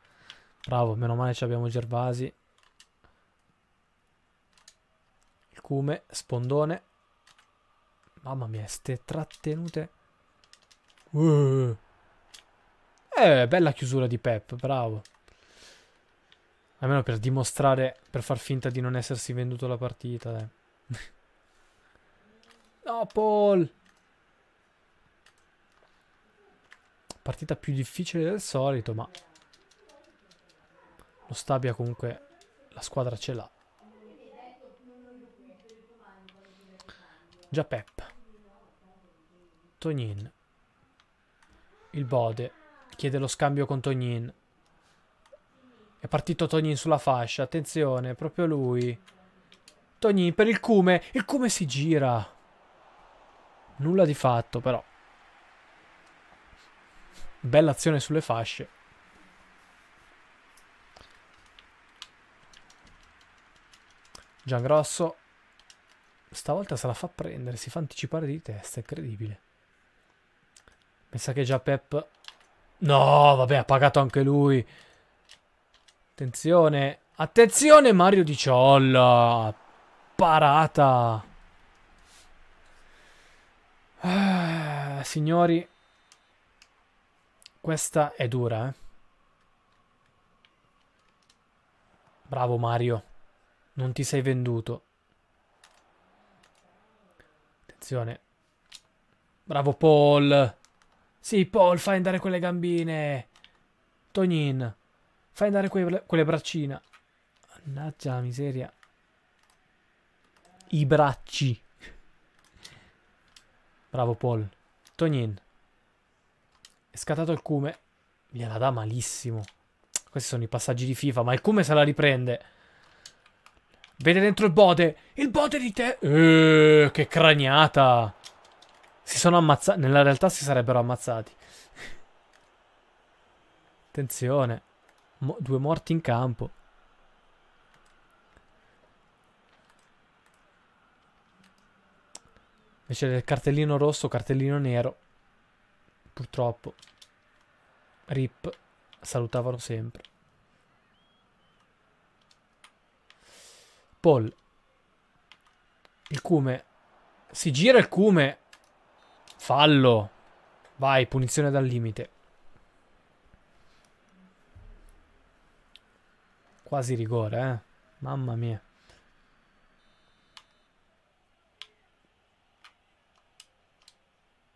Bravo, meno male ci abbiamo Gervasi. Il cume, spondone. Mamma mia, ste trattenute. Uh. Eh, bella chiusura di Pep, bravo. Almeno per dimostrare, per far finta di non essersi venduto la partita. Eh. (laughs) no, Paul! Partita più difficile del solito, ma... Lo Stabia comunque la squadra ce l'ha. Già Pep. Tognin. Il Bode chiede lo scambio con Tognin. È partito Tognin sulla fascia, attenzione, proprio lui. Tognin per il Cume, il Cume si gira. Nulla di fatto però. Bella azione sulle fasce. Giangrosso. Stavolta se la fa prendere, si fa anticipare di testa, È incredibile. Pensa che già Pep... No, vabbè, ha pagato anche lui. Attenzione. Attenzione Mario Di Ciolla. Parata. Ah, signori. Questa è dura, eh. Bravo Mario. Non ti sei venduto. Attenzione. Bravo Paul. Sì, Paul, fai andare quelle gambine. Tonin, fai andare que quelle braccina. Mannaggia la miseria. I bracci. Bravo Paul. Tonin. È scattato il cume. Gliela dà malissimo. Questi sono i passaggi di FIFA, ma il cume se la riprende. Vede dentro il bode. Il bode di te. Eh, che craniata. Si sono ammazzati. Nella realtà si sarebbero ammazzati. Attenzione. Mo due morti in campo. Invece del cartellino rosso, cartellino nero. Purtroppo. Rip. Salutavano sempre. Paul. Il cume. Si gira il cume. Fallo. Vai, punizione dal limite. Quasi rigore, eh. Mamma mia.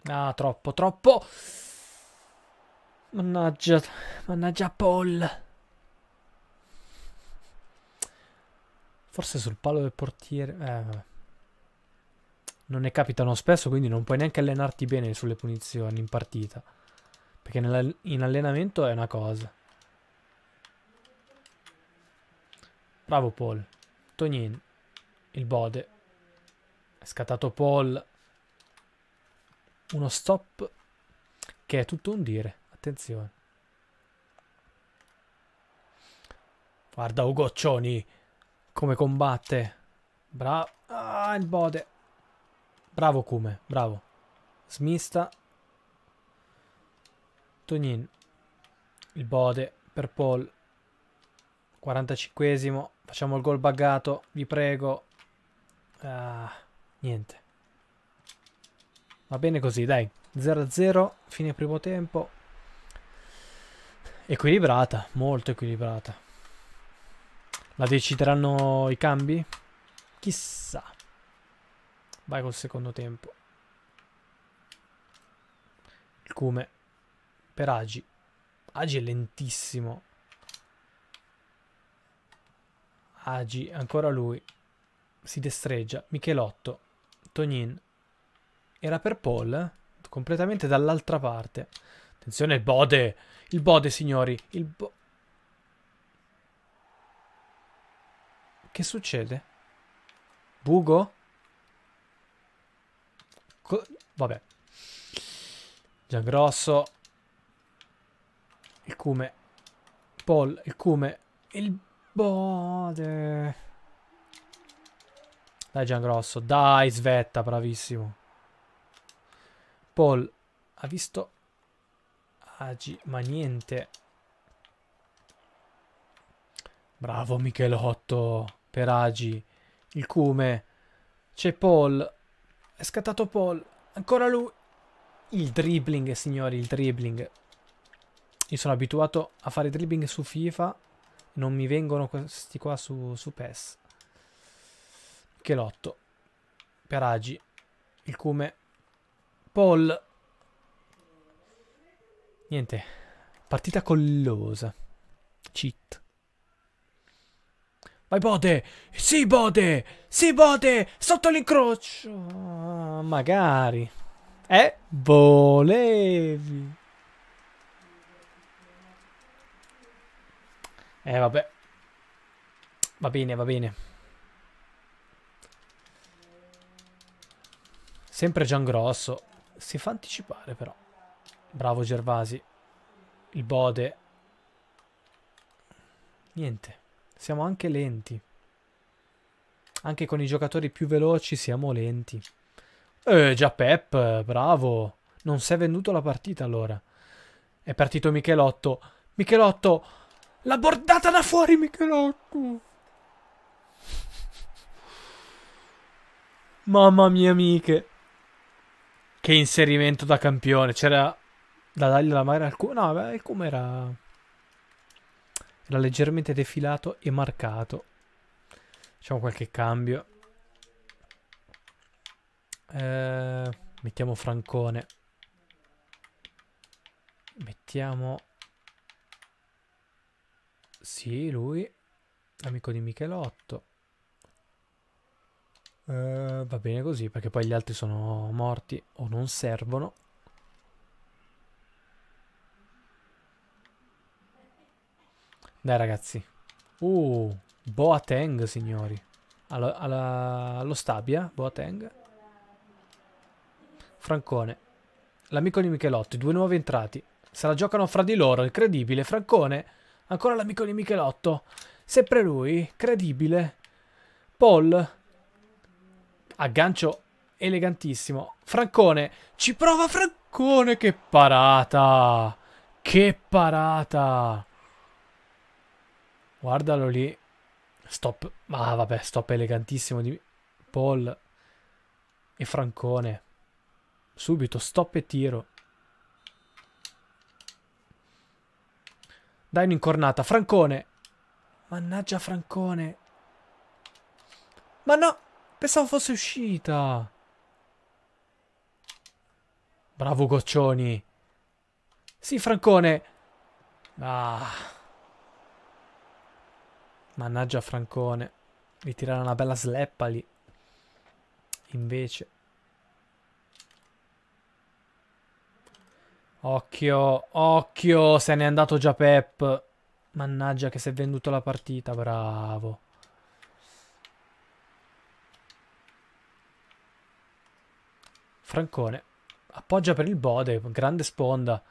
Ah, troppo, troppo. Mannaggia, mannaggia Paul. Forse sul palo del portiere. Eh, vabbè non ne capitano spesso, quindi non puoi neanche allenarti bene sulle punizioni in partita. Perché in allenamento è una cosa. Bravo Paul. Tonin. Il bode. È scattato Paul. Uno stop che è tutto un dire. Attenzione. Guarda Ugoccioni come combatte. Bravo. Ah, il bode. Bravo Kume, bravo. Smista. Tonin. Il bode per Paul. 45esimo. Facciamo il gol buggato, vi prego. Ah, niente. Va bene così, dai. 0-0, fine primo tempo. Equilibrata, molto equilibrata. La decideranno i cambi? Chissà. Vai col secondo tempo. Il Cume. Per Agi. Agi è lentissimo. Agi, ancora lui. Si destreggia. Michelotto. Tonin. Era per Paul. Eh? Completamente dall'altra parte. Attenzione, il bode. Il bode, signori. Il bo... Che succede? Bugo? Vabbè. Giangrosso. Il cume. Paul, il cume. Il bode. Dai Giangrosso, dai Svetta, bravissimo. Paul ha visto Agi, ma niente. Bravo Michelotto per Agi. Il cume. C'è Paul. È scattato Paul. Ancora lui. Il dribbling, signori, il dribbling. Io sono abituato a fare dribbling su FIFA. Non mi vengono questi qua su, su PES. Per Peragi. Il Cume. Paul. Niente. Partita collosa. Cheat. Vai Bote! Sì Bote! Sì Bote! Sotto l'incrocio! magari. Eh, volevi. Eh, vabbè. Va bene, va bene. Sempre Gian Grosso. Si fa anticipare però. Bravo Gervasi. Il Bode. Niente. Siamo anche lenti. Anche con i giocatori più veloci siamo lenti. Eh, già Pep, bravo. Non si è venduto la partita allora. È partito Michelotto. Michelotto! La bordata da fuori, Michelotto! Mamma mia, amiche. Che inserimento da campione. C'era da dargli la mano al culo. No, beh, il come era era leggermente defilato e marcato. Facciamo qualche cambio. Eh, mettiamo Francone. Mettiamo... Sì, lui. Amico di Michelotto. Eh, va bene così, perché poi gli altri sono morti o non servono. Dai ragazzi. Uh, Boateng, signori. Alla, alla, allo Stabia, Boateng. Francone. L'amico di Michelotti, due nuovi entrati. Se la giocano fra di loro, incredibile. Francone, ancora l'amico di Michelotto. Sempre lui, credibile. Paul, aggancio elegantissimo. Francone, ci prova Francone, che parata. Che parata. Guardalo lì. Stop. Ma ah, vabbè, stop elegantissimo di Paul e Francone. Subito, stop e tiro. Dai un'incornata. Francone. Mannaggia Francone. Ma no, pensavo fosse uscita. Bravo Goccioni. Sì, Francone. Ah. Mannaggia Francone. tirare una bella sleppa lì. Invece. Occhio, occhio, se n'è andato già Pep. Mannaggia che si è venduto la partita, bravo. Francone. Appoggia per il bode, grande sponda.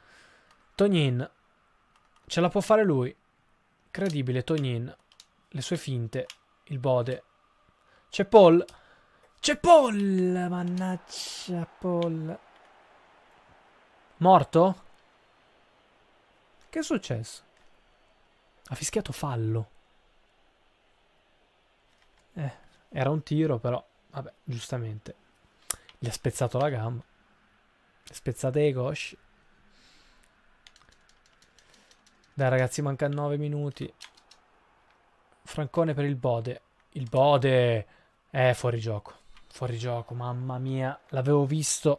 Tonin. Ce la può fare lui. Incredibile, Tonin le sue finte, il bode. C'è Paul. C'è Paul! Mannaggia Paul. Morto? Che è successo? Ha fischiato fallo. Eh, era un tiro però, vabbè, giustamente. Gli ha spezzato la gamba. Spezzate i cosci. Dai ragazzi, mancano 9 minuti. Francone per il Bode. Il Bode è fuori gioco. Fuori gioco, mamma mia. L'avevo visto.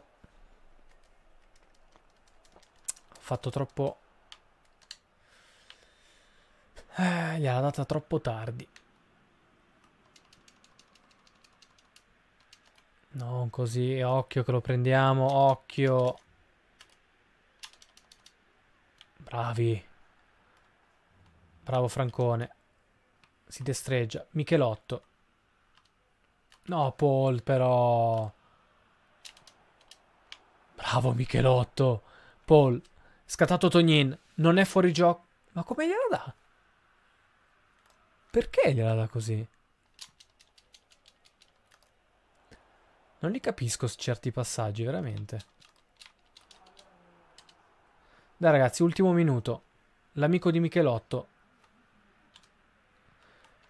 Ho fatto troppo... Eh, gliela data troppo tardi. Non così, occhio che lo prendiamo, occhio. Bravi. Bravo Francone. Si destreggia. Michelotto. No, Paul, però... Bravo Michelotto. Paul, scattato Tognin, non è fuori gioco. Ma come gliela dà? Perché gliela dà così? Non li capisco certi passaggi, veramente. Dai ragazzi, ultimo minuto. L'amico di Michelotto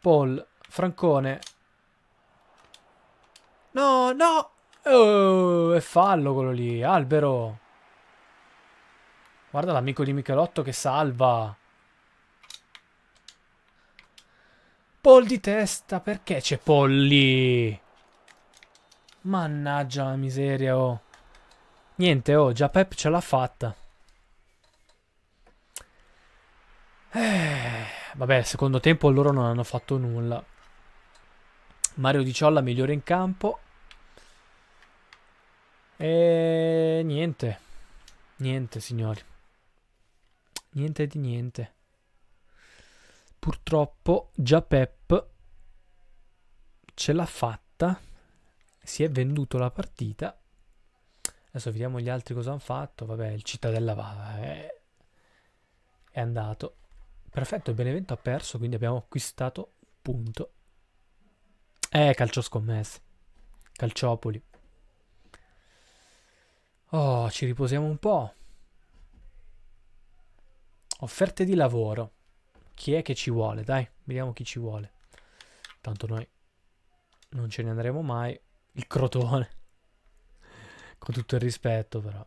Paul, Francone. No, no! Oh, è fallo quello lì, Albero. Guarda l'amico di Michelotto che salva. Paul di testa, perché c'è Paul lì? Mannaggia la miseria, oh. Niente, oh, già Pep ce l'ha fatta. Eh vabbè, secondo tempo loro non hanno fatto nulla. Mario Di Ciolla migliore in campo. E niente. Niente, signori. Niente di niente. Purtroppo già Pep ce l'ha fatta. Si è venduto la partita. Adesso vediamo gli altri cosa hanno fatto. Vabbè, il Cittadella va. Eh. È andato. Perfetto, Benevento ha perso, quindi abbiamo acquistato punto. Eh, calcio scommesse. Calciopoli. Oh, ci riposiamo un po'. Offerte di lavoro. Chi è che ci vuole? Dai, vediamo chi ci vuole. Tanto noi non ce ne andremo mai. Il crotone. Con tutto il rispetto, però.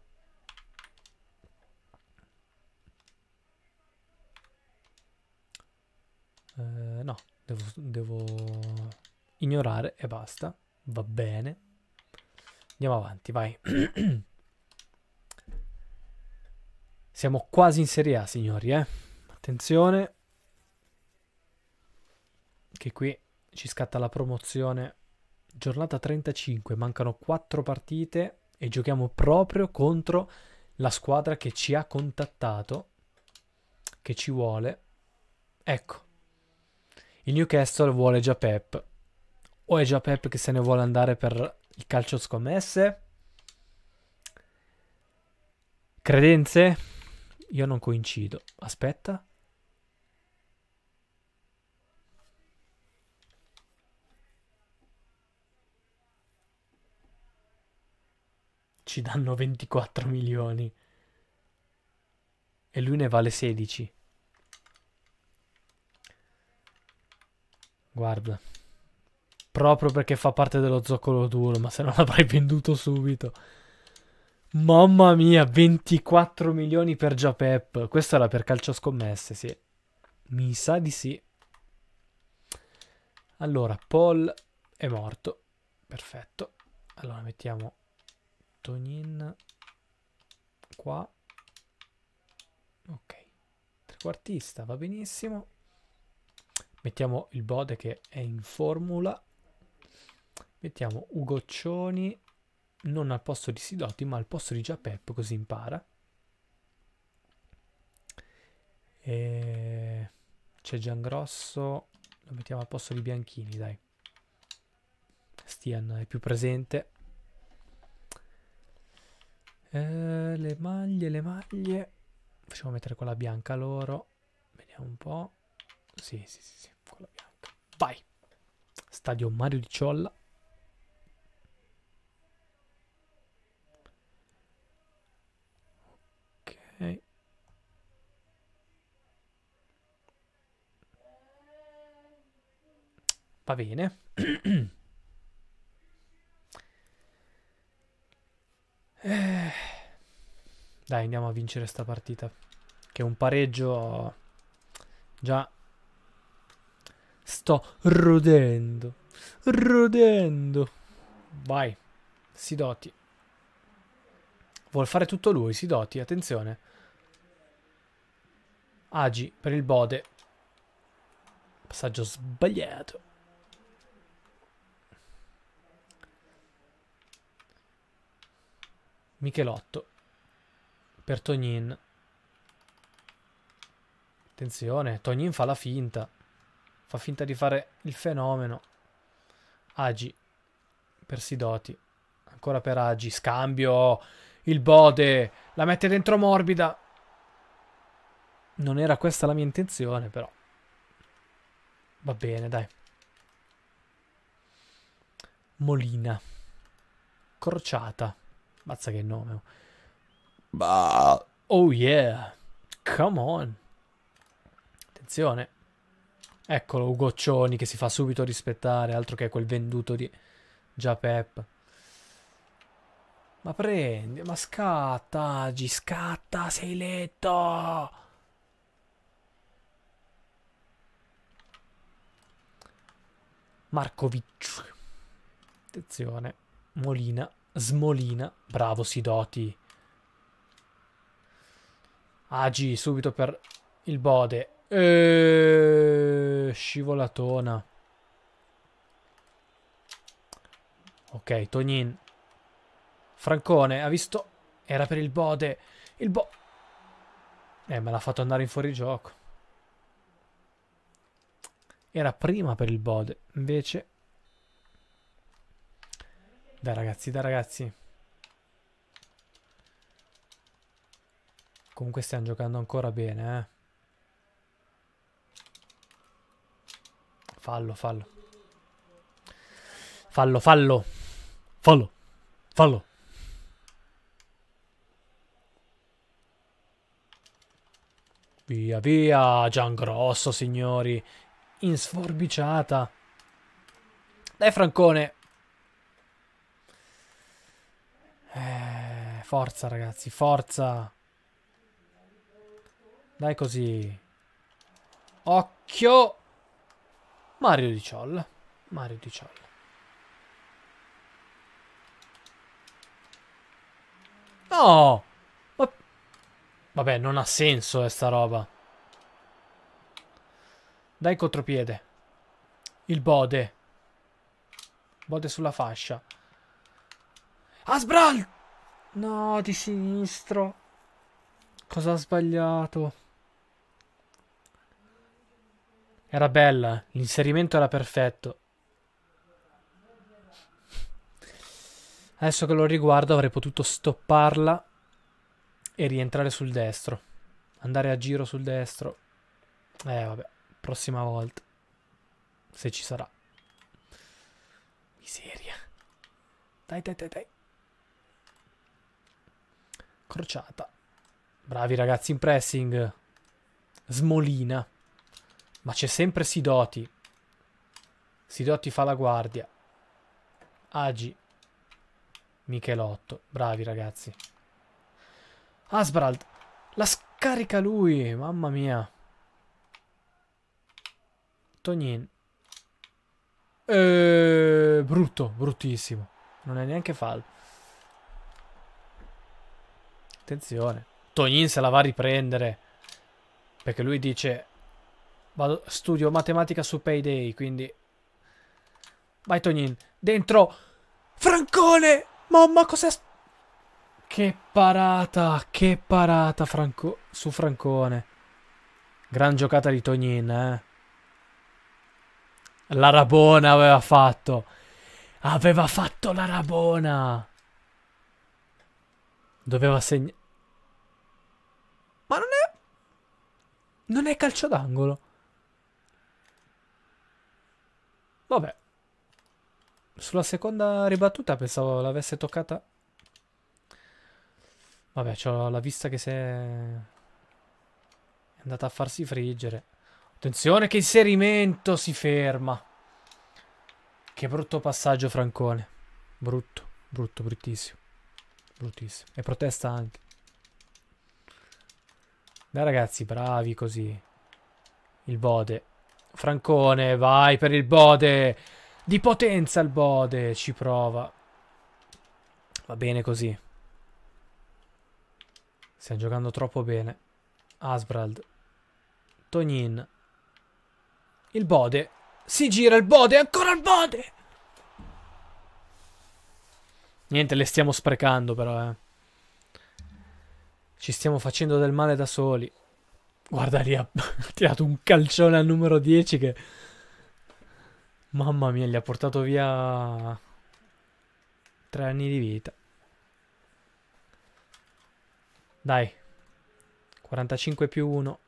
Eh, no, devo, devo ignorare e basta. Va bene. Andiamo avanti, vai. (clears throat) Siamo quasi in Serie A, signori, eh. Attenzione. Che qui ci scatta la promozione. Giornata 35, mancano 4 partite e giochiamo proprio contro la squadra che ci ha contattato, che ci vuole. Ecco, il Newcastle vuole già Pep. O è già Pep che se ne vuole andare per il calcio scommesse? Credenze? Io non coincido. Aspetta. Ci danno 24 milioni. E lui ne vale 16. Guarda. Proprio perché fa parte dello zoccolo duro, ma se non l'avrei venduto subito. Mamma mia, 24 milioni per Japep. Questo era per calcio scommesse, sì. Mi sa di sì. Allora, Paul è morto. Perfetto. Allora mettiamo Tonin qua. Ok. Trequartista, va benissimo. Mettiamo il bode che è in formula. Mettiamo Ugoccioni non al posto di Sidotti ma al posto di Giappeppo così impara. E... C'è Giangrosso, lo mettiamo al posto di Bianchini dai. Stian è più presente. Eh, le maglie, le maglie. Facciamo mettere quella bianca loro. Vediamo un po'. Sì, sì, sì, sì, quella bianca. Vai. Stadio Mario di Ciolla. Ok. Va bene. (clears throat) eh. Dai, andiamo a vincere sta partita. Che un pareggio già sto rodendo. Rodendo. Vai. Sidoti. Vuol fare tutto lui, Sidoti, attenzione. Agi per il bode. Passaggio sbagliato. Michelotto. Per Tognin. Attenzione, Tognin fa la finta fa finta di fare il fenomeno. Agi per Sidoti, ancora per Agi, scambio, il bode, la mette dentro morbida. Non era questa la mia intenzione, però. Va bene, dai. Molina. Crociata. Mazza che nome. Oh. Bah. Oh yeah. Come on. Attenzione. Eccolo, Ugoccioni che si fa subito rispettare, altro che quel venduto di già Ma prendi, ma scatta, Agi, scatta, sei letto! Markovic. Attenzione. Molina, Smolina, bravo Sidoti. Agi subito per il Bode. Eh, scivolatona. Ok, Tonin. Francone ha visto... Era per il bode. Il bo... Eh, me l'ha fatto andare in fuorigioco. Era prima per il bode. Invece... Dai ragazzi, dai ragazzi. Comunque stiamo giocando ancora bene, eh. Fallo, fallo. Fallo, fallo. Fallo. Fallo. Via, via. Gian grosso, signori. In sforbiciata. Dai, Francone. Eh, forza, ragazzi, forza. Dai così. Occhio. Mario Di Ciolla. Mario Di Ciolla. No! Ma... Vabbè, non ha senso questa eh, roba. Dai contropiede. Il bode. Bode sulla fascia. Asbral! No, di sinistro. Cosa ha sbagliato? Era bella, l'inserimento era perfetto. Adesso che lo riguardo avrei potuto stopparla e rientrare sul destro. Andare a giro sul destro. Eh vabbè, prossima volta. Se ci sarà. Miseria. Dai, dai, dai, dai. Crociata. Bravi ragazzi in pressing. Smolina. Ma c'è sempre Sidoti. Sidoti fa la guardia. Agi. Michelotto. Bravi ragazzi. Asbrald. La scarica lui. Mamma mia. Tognin. Eh, brutto, bruttissimo. Non è neanche fallo. Attenzione. Tognin se la va a riprendere. Perché lui dice Vado, studio matematica su Payday, quindi... Vai Tonin, dentro... Francone! Mamma, cos'è... Che parata, che parata Franco... su Francone. Gran giocata di Tonin, eh. La Rabona aveva fatto. Aveva fatto la Rabona. Doveva segnare. Ma non è... Non è calcio d'angolo. Vabbè. Sulla seconda ribattuta pensavo l'avesse toccata. Vabbè, c'ho la vista che si è... è andata a farsi friggere. Attenzione che inserimento si ferma. Che brutto passaggio Francone. Brutto, brutto, bruttissimo. Bruttissimo. E protesta anche. Dai ragazzi, bravi così. Il bode. Francone, vai per il bode. Di potenza il bode, ci prova. Va bene così. Stiamo giocando troppo bene. Asbrald. Tonin. Il bode. Si gira il bode, ancora il bode! Niente, le stiamo sprecando però, eh. Ci stiamo facendo del male da soli. Guarda lì, ha (laughs) tirato un calcione al numero 10 che... Mamma mia, gli ha portato via... Tre anni di vita. Dai. 45 più 1.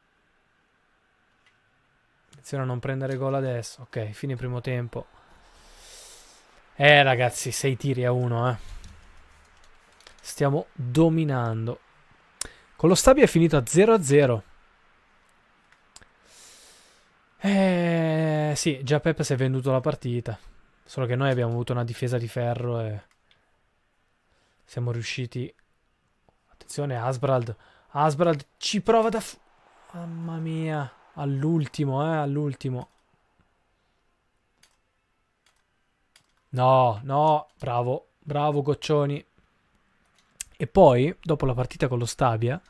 Attenzione a non prendere gol adesso. Ok, fine primo tempo. Eh ragazzi, 6 tiri a 1, eh. Stiamo dominando. Con lo Stabia è finito a 0 a 0. Eh sì, già Pep si è venduto la partita. Solo che noi abbiamo avuto una difesa di ferro e siamo riusciti. Attenzione, Asbrald. Asbrald ci prova da. Mamma mia, all'ultimo, eh, all'ultimo. No, no, bravo, bravo Goccioni. E poi, dopo la partita con lo Stabia,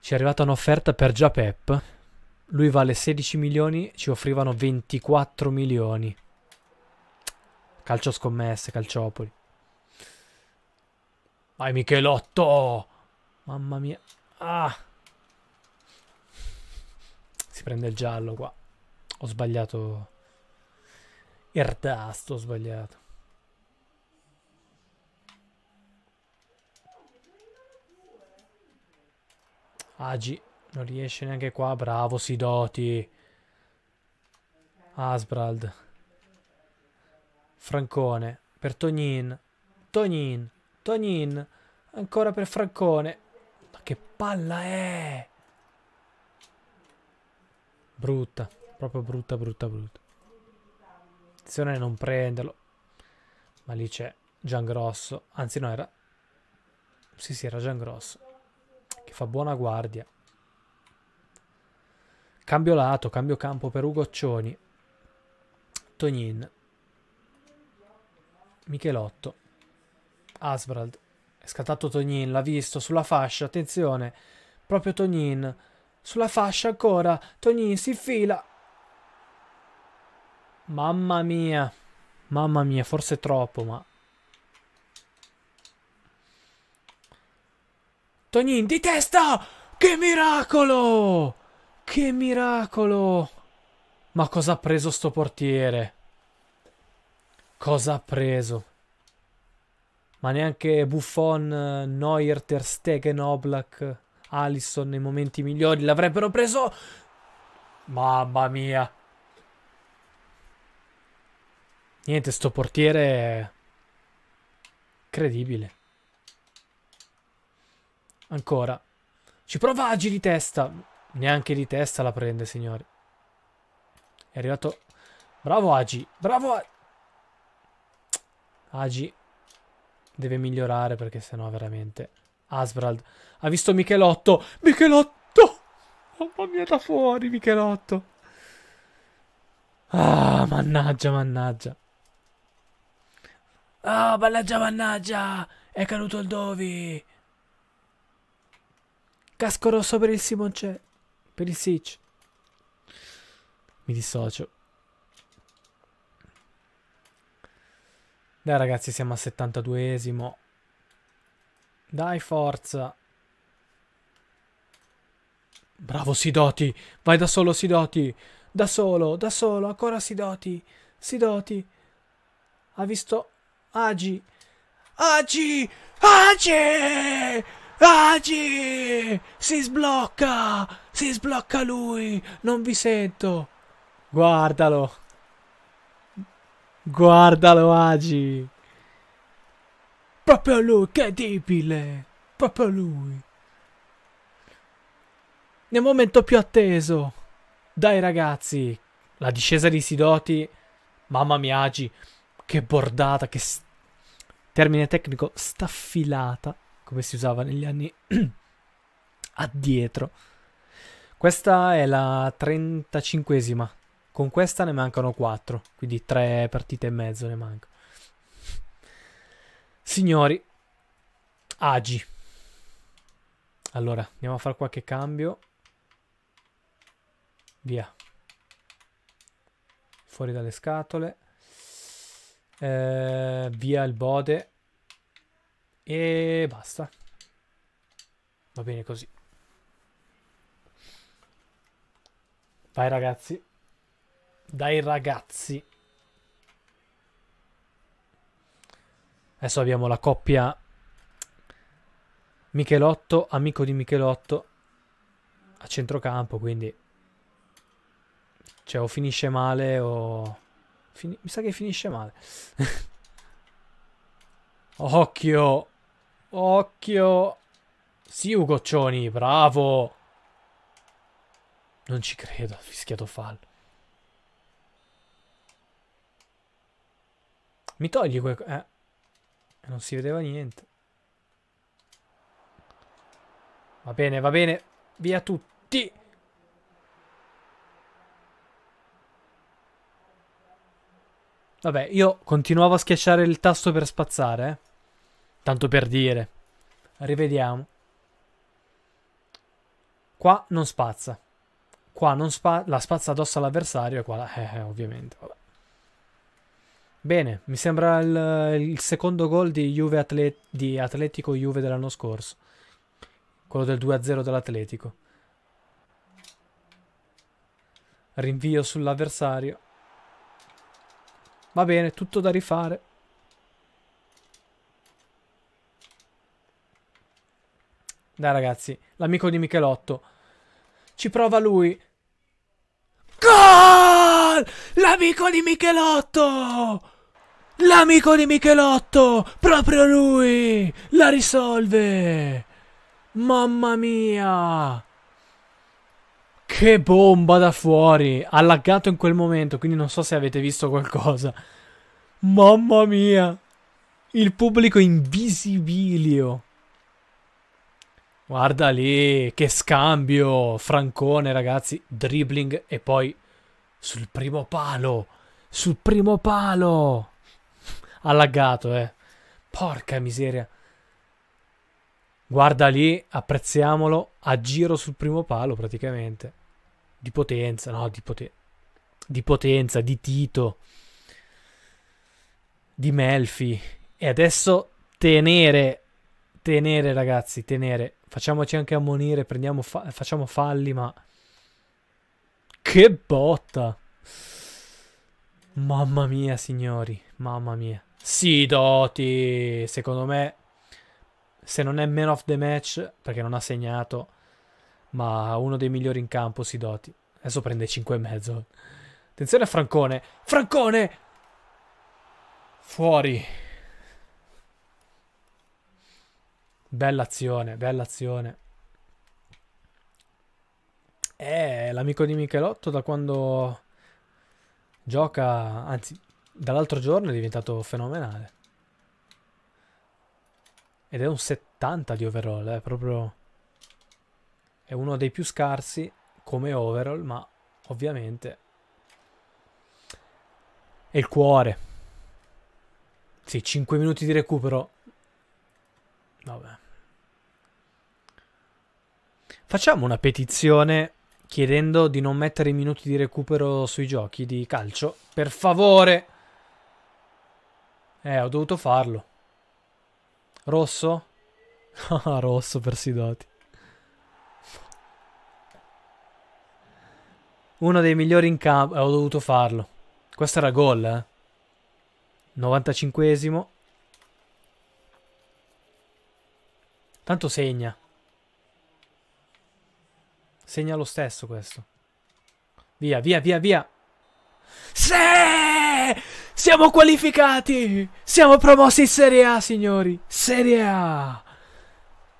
ci è arrivata un'offerta per Giapep lui vale 16 milioni, ci offrivano 24 milioni. Calcio scommesse, calciopoli. Vai Michelotto! Mamma mia. Ah! Si prende il giallo qua. Ho sbagliato. Il tasto ho sbagliato. Agi. Non riesce neanche qua. Bravo, Sidoti. Asbrald. Francone. Per Tognin. Tognin. Tognin. Ancora per Francone. Ma che palla è? Brutta. Proprio brutta, brutta, brutta. Attenzione a non prenderlo. Ma lì c'è Gian Grosso. Anzi, no, era... Sì, sì, era Gian Grosso. Che fa buona guardia. Cambio lato, cambio campo per Ugoccioni. Tonin. Michelotto. Asbrald. È scattato Tonin, l'ha visto sulla fascia, attenzione. Proprio Tonin. Sulla fascia ancora. Tonin si fila. Mamma mia. Mamma mia, forse troppo, ma... Tonin, di testa! Che miracolo! Che miracolo! Ma cosa ha preso sto portiere? Cosa ha preso? Ma neanche Buffon, Neuer, Ter Stegen, Oblak, Alisson nei momenti migliori l'avrebbero preso... Mamma mia! Niente, sto portiere è... Credibile. Ancora. Ci prova Agi di testa. Neanche di testa la prende, signori. È arrivato... Bravo Agi! Bravo Agi! Agi deve migliorare perché sennò veramente... Asbrald ha visto Michelotto! Michelotto! Mamma mia, da fuori Michelotto! Ah, mannaggia, mannaggia. Ah, mannaggia, mannaggia! È caduto il Dovi! Casco rosso per il Simoncè. Per il Siege. Mi dissocio. Dai ragazzi, siamo al 72esimo. Dai, forza. Bravo Sidoti. Vai da solo Sidoti. Da solo, da solo, ancora Sidoti. Sidoti. Ha visto Agi. Agi! Agi! Agi! Si sblocca! Si sblocca lui! Non vi sento! Guardalo! Guardalo, Agi! Proprio lui, che debile! Proprio lui! Nel momento più atteso! Dai ragazzi! La discesa di Sidoti... Mamma mia, Agi! Che bordata, che... Termine tecnico, staffilata come si usava negli anni (clears throat) addietro. Questa è la 35esima. Con questa ne mancano 4, quindi 3 partite e mezzo ne mancano. Signori, Agi. Allora, andiamo a fare qualche cambio. Via. Fuori dalle scatole. Eh, via il bode. E basta. Va bene così. Dai ragazzi. Dai ragazzi. Adesso abbiamo la coppia Michelotto, amico di Michelotto, a centrocampo, quindi... Cioè, o finisce male o... Fin... Mi sa che finisce male. (laughs) Occhio! Occhio. Sì, Ugoccioni, bravo. Non ci credo, ha fischiato fallo. Mi togli quel... Eh. Non si vedeva niente. Va bene, va bene. Via tutti. Vabbè, io continuavo a schiacciare il tasto per spazzare, eh. Tanto per dire. Rivediamo. Qua non spazza. Qua non spazza. La spazza addosso all'avversario e qua la... Eh, eh, ovviamente. Vabbè. Bene, mi sembra il, il secondo gol di, Juve Atlet di Atletico Juve dell'anno scorso. Quello del 2-0 dell'Atletico. Rinvio sull'avversario. Va bene, tutto da rifare. Dai ragazzi, l'amico di Michelotto. Ci prova lui. Gol! L'amico di Michelotto! L'amico di Michelotto! Proprio lui! La risolve! Mamma mia! Che bomba da fuori! Ha laggato in quel momento, quindi non so se avete visto qualcosa. Mamma mia! Il pubblico invisibilio! Guarda lì, che scambio! Francone, ragazzi, dribbling e poi sul primo palo! Sul primo palo! Allagato, eh! Porca miseria! Guarda lì, apprezziamolo, a giro sul primo palo praticamente. Di potenza, no, di, poten di potenza, di Tito, di Melfi. E adesso tenere, tenere ragazzi, tenere Facciamoci anche ammonire, fa facciamo falli, ma... Che botta! Mamma mia, signori, mamma mia. Sì, Doti, secondo me, se non è man of the match, perché non ha segnato, ma uno dei migliori in campo, sì, Doti. Adesso prende 5,5. Attenzione a Francone. Francone! Fuori. Bella azione, bella azione. Eh, l'amico di Michelotto da quando gioca, anzi, dall'altro giorno è diventato fenomenale. Ed è un 70 di overall, è eh, proprio... È uno dei più scarsi come overall, ma ovviamente è il cuore. Sì, 5 minuti di recupero. Vabbè. Facciamo una petizione chiedendo di non mettere i minuti di recupero sui giochi di calcio. Per favore! Eh, ho dovuto farlo. Rosso? (laughs) Rosso per Sidoti. Uno dei migliori in campo. Eh, ho dovuto farlo. Questo era gol, eh. 95esimo. Tanto segna. Segna lo stesso questo. Via, via, via, via. Sì! Siamo qualificati! Siamo promossi in Serie A, signori! Serie A!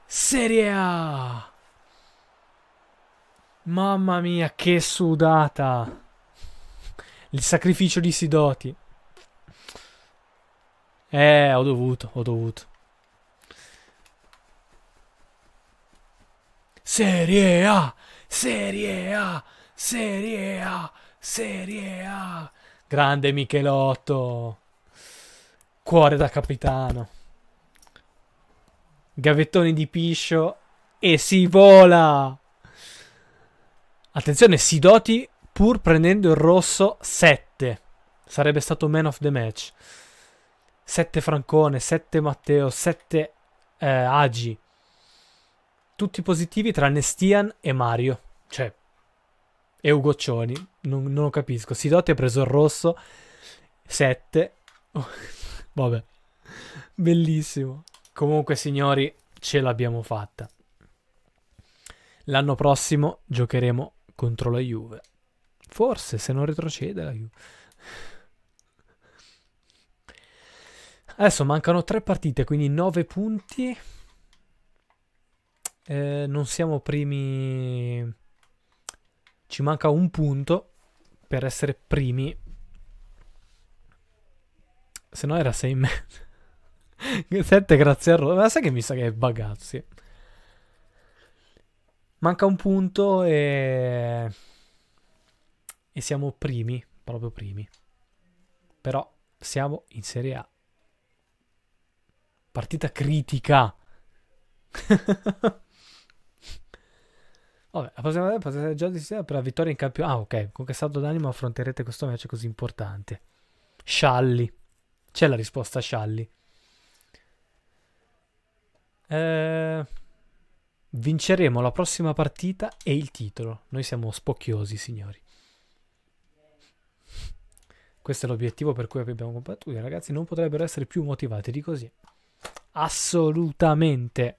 Serie A! Mamma mia, che sudata! Il sacrificio di Sidoti. Eh, ho dovuto, ho dovuto. Serie A! Serie A, Serie A, Serie A. Grande Michelotto. Cuore da capitano. Gavettoni di piscio. E si vola. Attenzione, Sidoti pur prendendo il rosso 7. Sarebbe stato man of the match. 7 Francone, 7 Matteo, 7 eh, Agi. Tutti positivi tra Nestian e Mario. Cioè, e Ugoccioni, non, non lo capisco. Sidotti ha preso il rosso, 7. Oh, (laughs) vabbè, bellissimo. Comunque, signori, ce l'abbiamo fatta. L'anno prossimo giocheremo contro la Juve. Forse, se non retrocede la Juve. Adesso mancano tre partite, quindi 9 punti. Eh, non siamo primi ci manca un punto per essere primi. Se no era 6 in mezzo. 7 (laughs) grazie a Roma. Ma sai che mi sa che è buggato, Manca un punto e... E siamo primi, proprio primi. Però siamo in Serie A. Partita critica. (laughs) Vabbè, la prossima volta potete già decidere per la vittoria in campionato. Ah, ok. Con che saldo d'animo affronterete questo match così importante? Scialli. C'è la risposta Scialli. Eh, vinceremo la prossima partita e il titolo. Noi siamo spocchiosi, signori. Questo è l'obiettivo per cui abbiamo combattuto. I ragazzi non potrebbero essere più motivati di così. Assolutamente.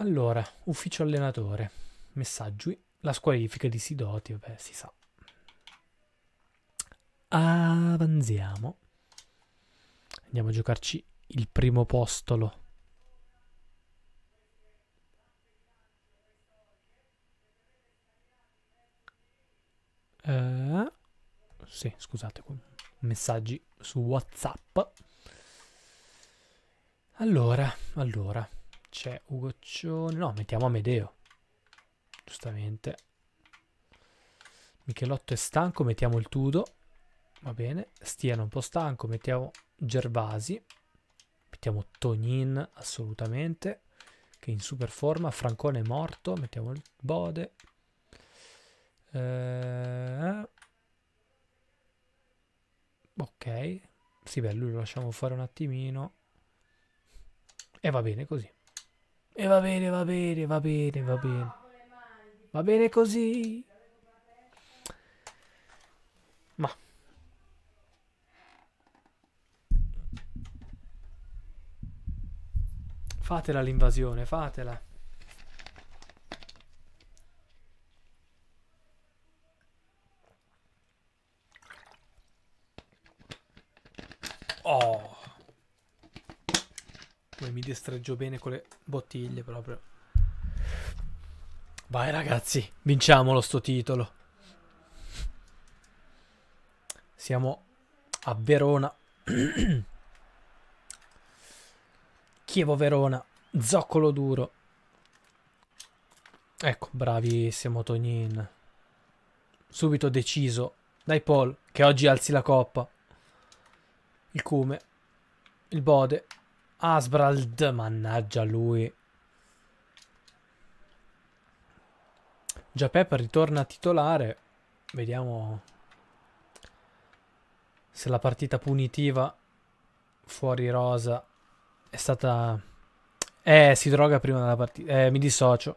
Allora, ufficio allenatore, messaggi, la squalifica di Sidoti, vabbè, si sa. Avanziamo. Andiamo a giocarci il primo postolo. Uh, sì, scusate, messaggi su WhatsApp. Allora, allora c'è Ugoccione. No, mettiamo Amedeo. Giustamente. Michelotto è stanco, mettiamo il Tudo. Va bene. Stiano un po' stanco, mettiamo Gervasi. Mettiamo Tonin, assolutamente. Che è in super forma. Francone è morto, mettiamo il Bode. Eh... Ok. Sì, beh, lui lo lasciamo fare un attimino. E va bene così. E va bene, va bene, va bene, va bene. Va bene così. Ma. Fatela l'invasione, fatela. Oh. Come mi destreggio bene con le bottiglie proprio. Vai ragazzi, vinciamolo sto titolo. Siamo a Verona. (clears throat) Chievo Verona, zoccolo duro. Ecco, bravissimo Tonin. Subito deciso. Dai Paul, che oggi alzi la coppa. Il Cume, il Bode, Asbrald, mannaggia lui. Già Pep ritorna titolare. Vediamo se la partita punitiva fuori rosa è stata... Eh, si droga prima della partita. Eh, mi dissocio.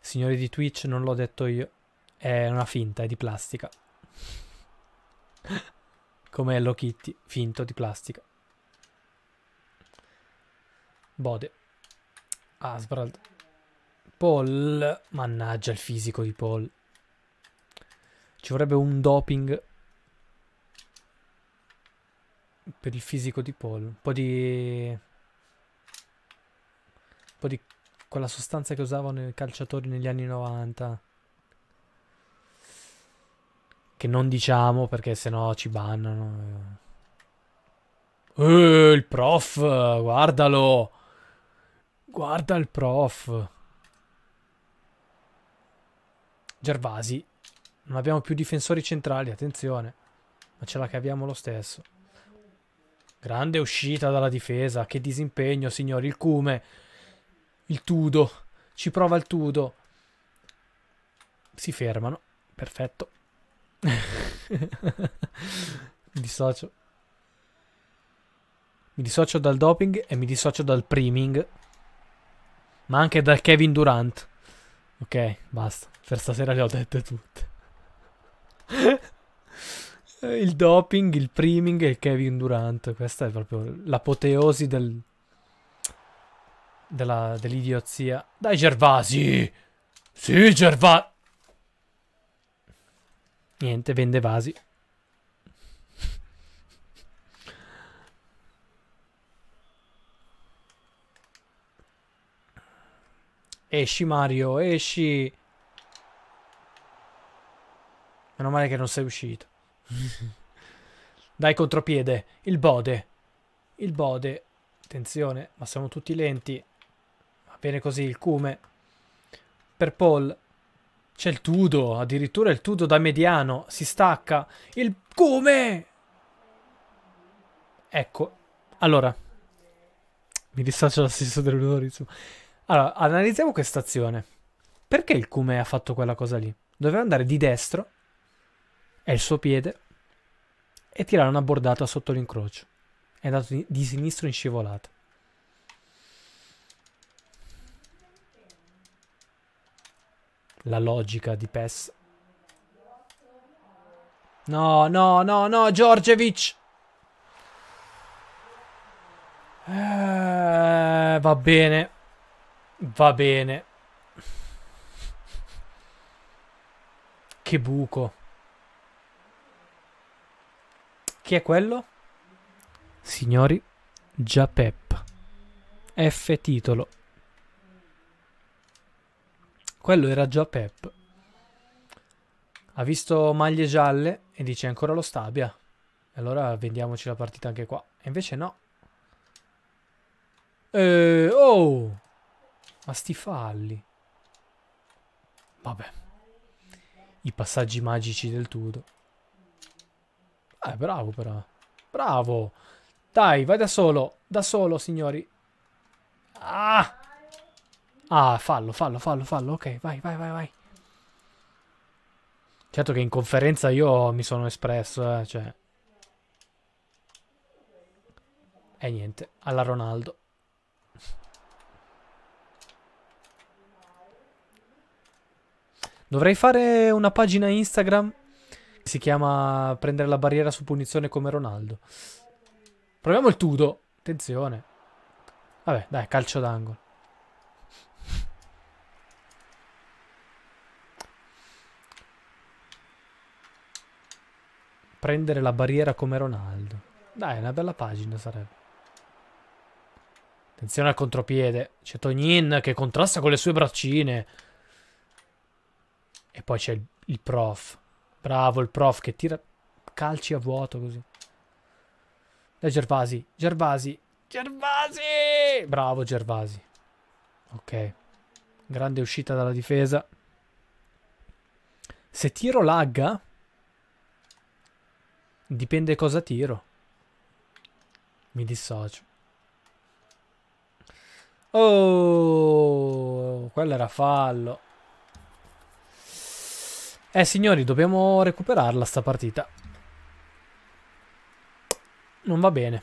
Signori di Twitch, non l'ho detto io. È una finta, è di plastica. (laughs) Come Hello Kitty, finto di plastica. Bode. Asbrald. Paul. Mannaggia il fisico di Paul. Ci vorrebbe un doping per il fisico di Paul. Un po' di... Un po' di quella sostanza che usavano i calciatori negli anni 90. Che non diciamo perché sennò ci bannano. Eh, il prof, guardalo. Guarda il prof. Gervasi. Non abbiamo più difensori centrali, attenzione. Ma ce la caviamo lo stesso. Grande uscita dalla difesa. Che disimpegno, signori. Il Cume. Il Tudo. Ci prova il Tudo. Si fermano. Perfetto. (laughs) Mi dissocio. Mi dissocio dal doping e mi dissocio dal priming ma anche da Kevin Durant. Ok, basta. Per stasera le ho dette tutte. (laughs) il doping, il priming e il Kevin Durant. Questa è proprio l'apoteosi del... dell'idiozia. Dai Gervasi! Sì, Gervasi! Niente, vende vasi. Esci Mario, esci. Meno male che non sei uscito. (laughs) Dai contropiede, il bode. Il bode. Attenzione, ma siamo tutti lenti. Va bene così, il cume. Per Paul. C'è il Tudo, addirittura il Tudo da mediano. Si stacca. Il cume! Ecco. Allora. Mi distaccio l'assistenza dell'unore, allora, analizziamo questa azione. Perché il Kume ha fatto quella cosa lì? Doveva andare di destro, è il suo piede, e tirare una bordata sotto l'incrocio. È andato di, sinistro in scivolata. La logica di PES. No, no, no, no, Giorgevic! Eh, va bene. Va bene. Che buco. Chi è quello? Signori, Giapep. F titolo. Quello era Giapep. Ha visto maglie gialle e dice ancora lo Stabia. Allora vendiamoci la partita anche qua. E invece no. Eh, oh! Ma sti falli. Vabbè. I passaggi magici del tutto. Eh, bravo però. Bravo. Dai, vai da solo. Da solo, signori. Ah! Ah, fallo, fallo, fallo, fallo. Ok, vai, vai, vai, vai. Certo che in conferenza io mi sono espresso, eh, cioè... E niente, alla Ronaldo. Dovrei fare una pagina Instagram che si chiama Prendere la barriera su punizione come Ronaldo. Proviamo il Tudo. Attenzione. Vabbè, dai, calcio d'angolo. Prendere la barriera come Ronaldo. Dai, una bella pagina sarebbe. Attenzione al contropiede. C'è Tognin che contrasta con le sue braccine. E poi c'è il, il prof. Bravo il prof che tira calci a vuoto così. Da eh, Gervasi. Gervasi. Gervasi! Bravo Gervasi. Ok. Grande uscita dalla difesa. Se tiro lagga... Dipende cosa tiro. Mi dissocio. Oh, quello era fallo. Eh signori, dobbiamo recuperarla sta partita. Non va bene.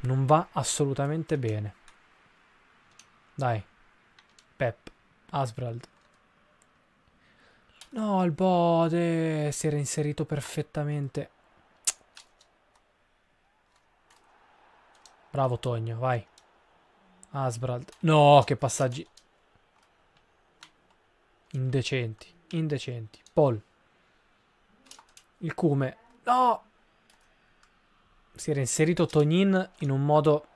Non va assolutamente bene. Dai. Pep. Asbrald. No, il bode si era inserito perfettamente. Bravo Togno, vai. Asbrald. No, che passaggi. Indecenti, indecenti. Paul. Il Cume. No! Si era inserito Tonin in un modo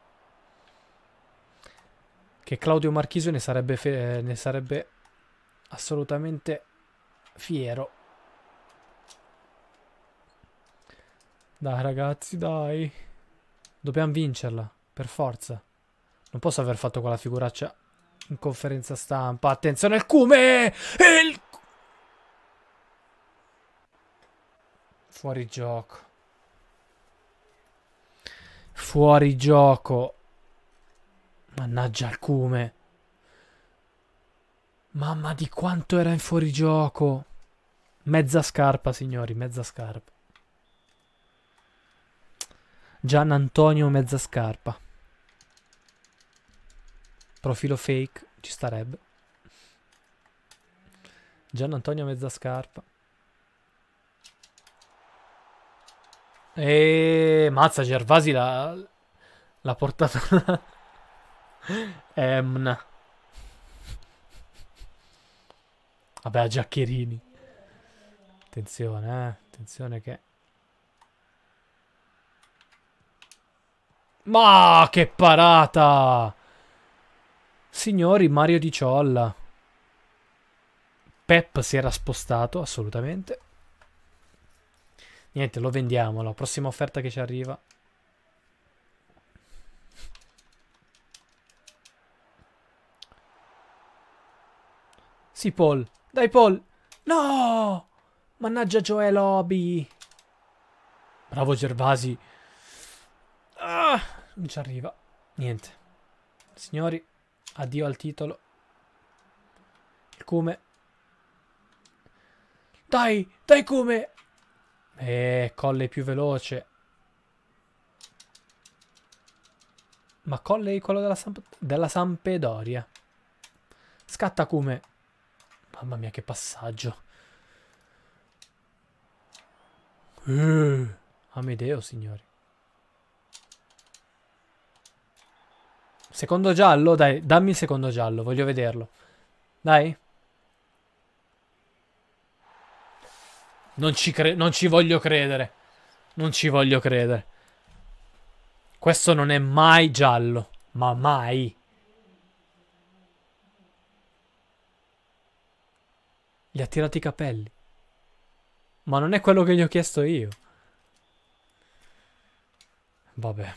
che Claudio Marchisio ne sarebbe, eh, ne sarebbe assolutamente fiero. Dai ragazzi, dai. Dobbiamo vincerla, per forza. Non posso aver fatto quella figuraccia in conferenza stampa. Attenzione al cume! Il Fuori gioco. Fuori gioco. Mannaggia alcume. Mamma di quanto era in gioco. Mezza scarpa, signori, mezza scarpa. Gian Antonio mezza scarpa. Profilo fake, ci starebbe. Gian Antonio mezza scarpa. E mazza Gervasi l'ha, l'ha portata. (laughs) Emna. Vabbè, a Giaccherini. Attenzione, eh. Attenzione che... Ma che parata! Signori, Mario Di Ciolla. Pep si era spostato, assolutamente. Niente, lo vendiamo. La prossima offerta che ci arriva. Sì, Paul. Dai, Paul. No! Mannaggia Joel Obi. Bravo Gervasi. Ah, non ci arriva. Niente. Signori, addio al titolo. Il come. Dai, dai come. E eh, Colley più veloce. Ma Colley quello della, Samp della Sampedoria. Scatta come... Mamma mia che passaggio. Uh, Amedeo, signori. Secondo giallo, dai, dammi il secondo giallo, voglio vederlo. Dai. Non ci, non ci voglio credere. Non ci voglio credere. Questo non è mai giallo. Ma mai. Gli ha tirati i capelli. Ma non è quello che gli ho chiesto io. Vabbè.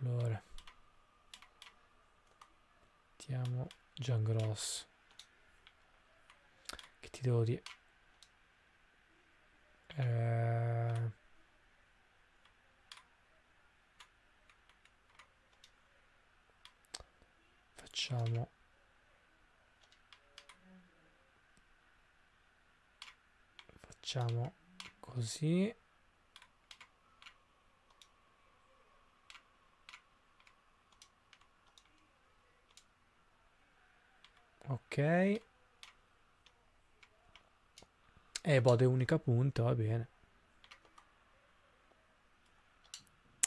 Allora. Mettiamo Gian Grosso ti devo dire eh... facciamo facciamo così ok eh, bode unica punta, va bene.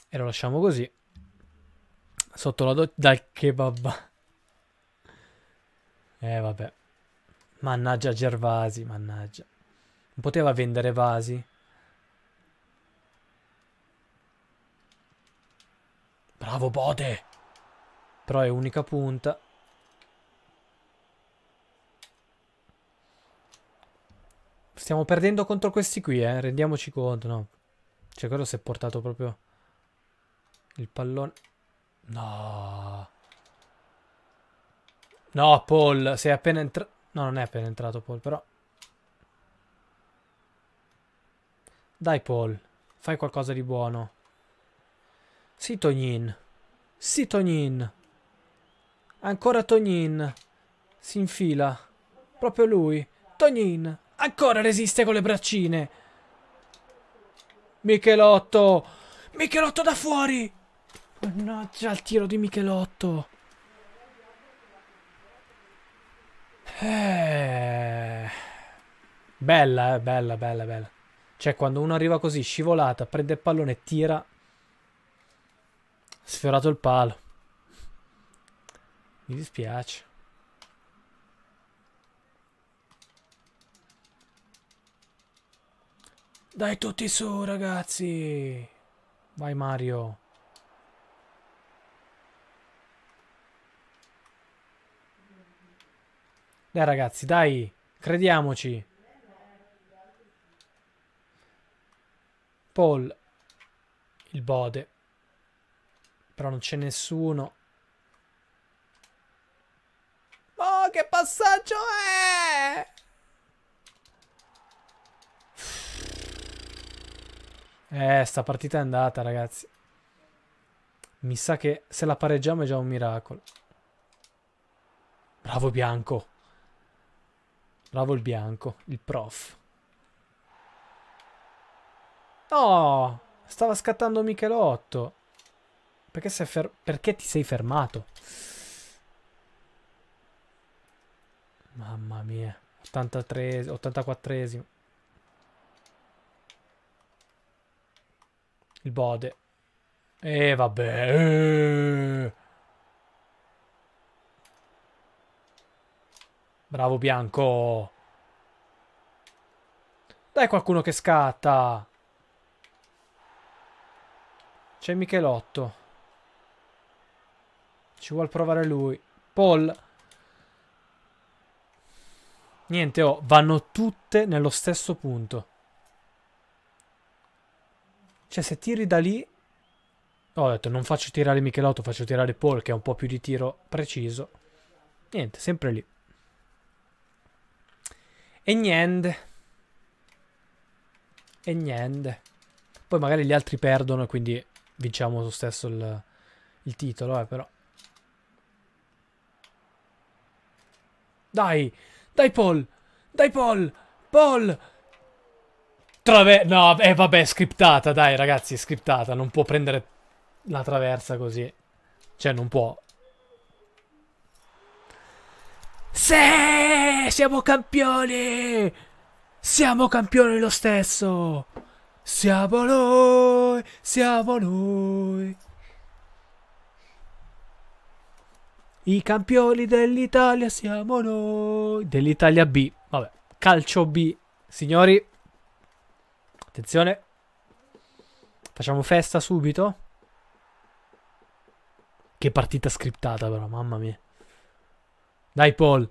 E lo lasciamo così. Sotto la doccia... Dal kebab. Eh, vabbè. Mannaggia Gervasi, mannaggia. Non poteva vendere vasi? Bravo Bode! Però è unica punta. Stiamo perdendo contro questi qui, eh. Rendiamoci conto, no. Cioè, quello si è portato proprio... Il pallone... No. No, Paul, sei appena entrato... No, non è appena entrato Paul, però... Dai, Paul. Fai qualcosa di buono. Sì, Tognin. Sì, Tognin. Ancora Tognin. Si infila. Proprio lui. Tognin. Ancora resiste con le braccine. Michelotto. Michelotto da fuori. Mannaggia il tiro di Michelotto. Eh... Bella, eh, bella, bella, bella. Cioè, quando uno arriva così, scivolata, prende il pallone, e tira. Sfiorato il palo. Mi dispiace. Dai tutti su, ragazzi. Vai, Mario. Dai, ragazzi, dai. Crediamoci. Paul. Il bode. Però non c'è nessuno. Oh, che passaggio è? Eh, sta partita è andata, ragazzi. Mi sa che se la pareggiamo è già un miracolo. Bravo Bianco. Bravo il Bianco, il prof. No! Stava scattando Michelotto. Perché, Perché ti sei fermato? Mamma mia. 83, 84esimo. Il bode. E eh, vabbè. Bravo Bianco. Dai qualcuno che scatta. C'è Michelotto. Ci vuol provare lui. Paul. Niente, oh, vanno tutte nello stesso punto. Cioè, se tiri da lì... ho detto, non faccio tirare Michelotto, faccio tirare Paul, che è un po' più di tiro preciso. Niente, sempre lì. E niente. E niente. Poi magari gli altri perdono, quindi vinciamo lo stesso il, il titolo, eh, però. Dai! Dai, Paul! Dai, Paul! Paul! Trave no, eh vabbè, scriptata, dai ragazzi, scriptata. Non può prendere la traversa così. Cioè, non può. Se siamo campioni! Siamo campioni lo stesso! Siamo noi! Siamo noi! I campioni dell'Italia siamo noi! Dell'Italia B. Vabbè, calcio B. Signori, Attenzione. Facciamo festa subito. Che partita scriptata però, mamma mia. Dai Paul.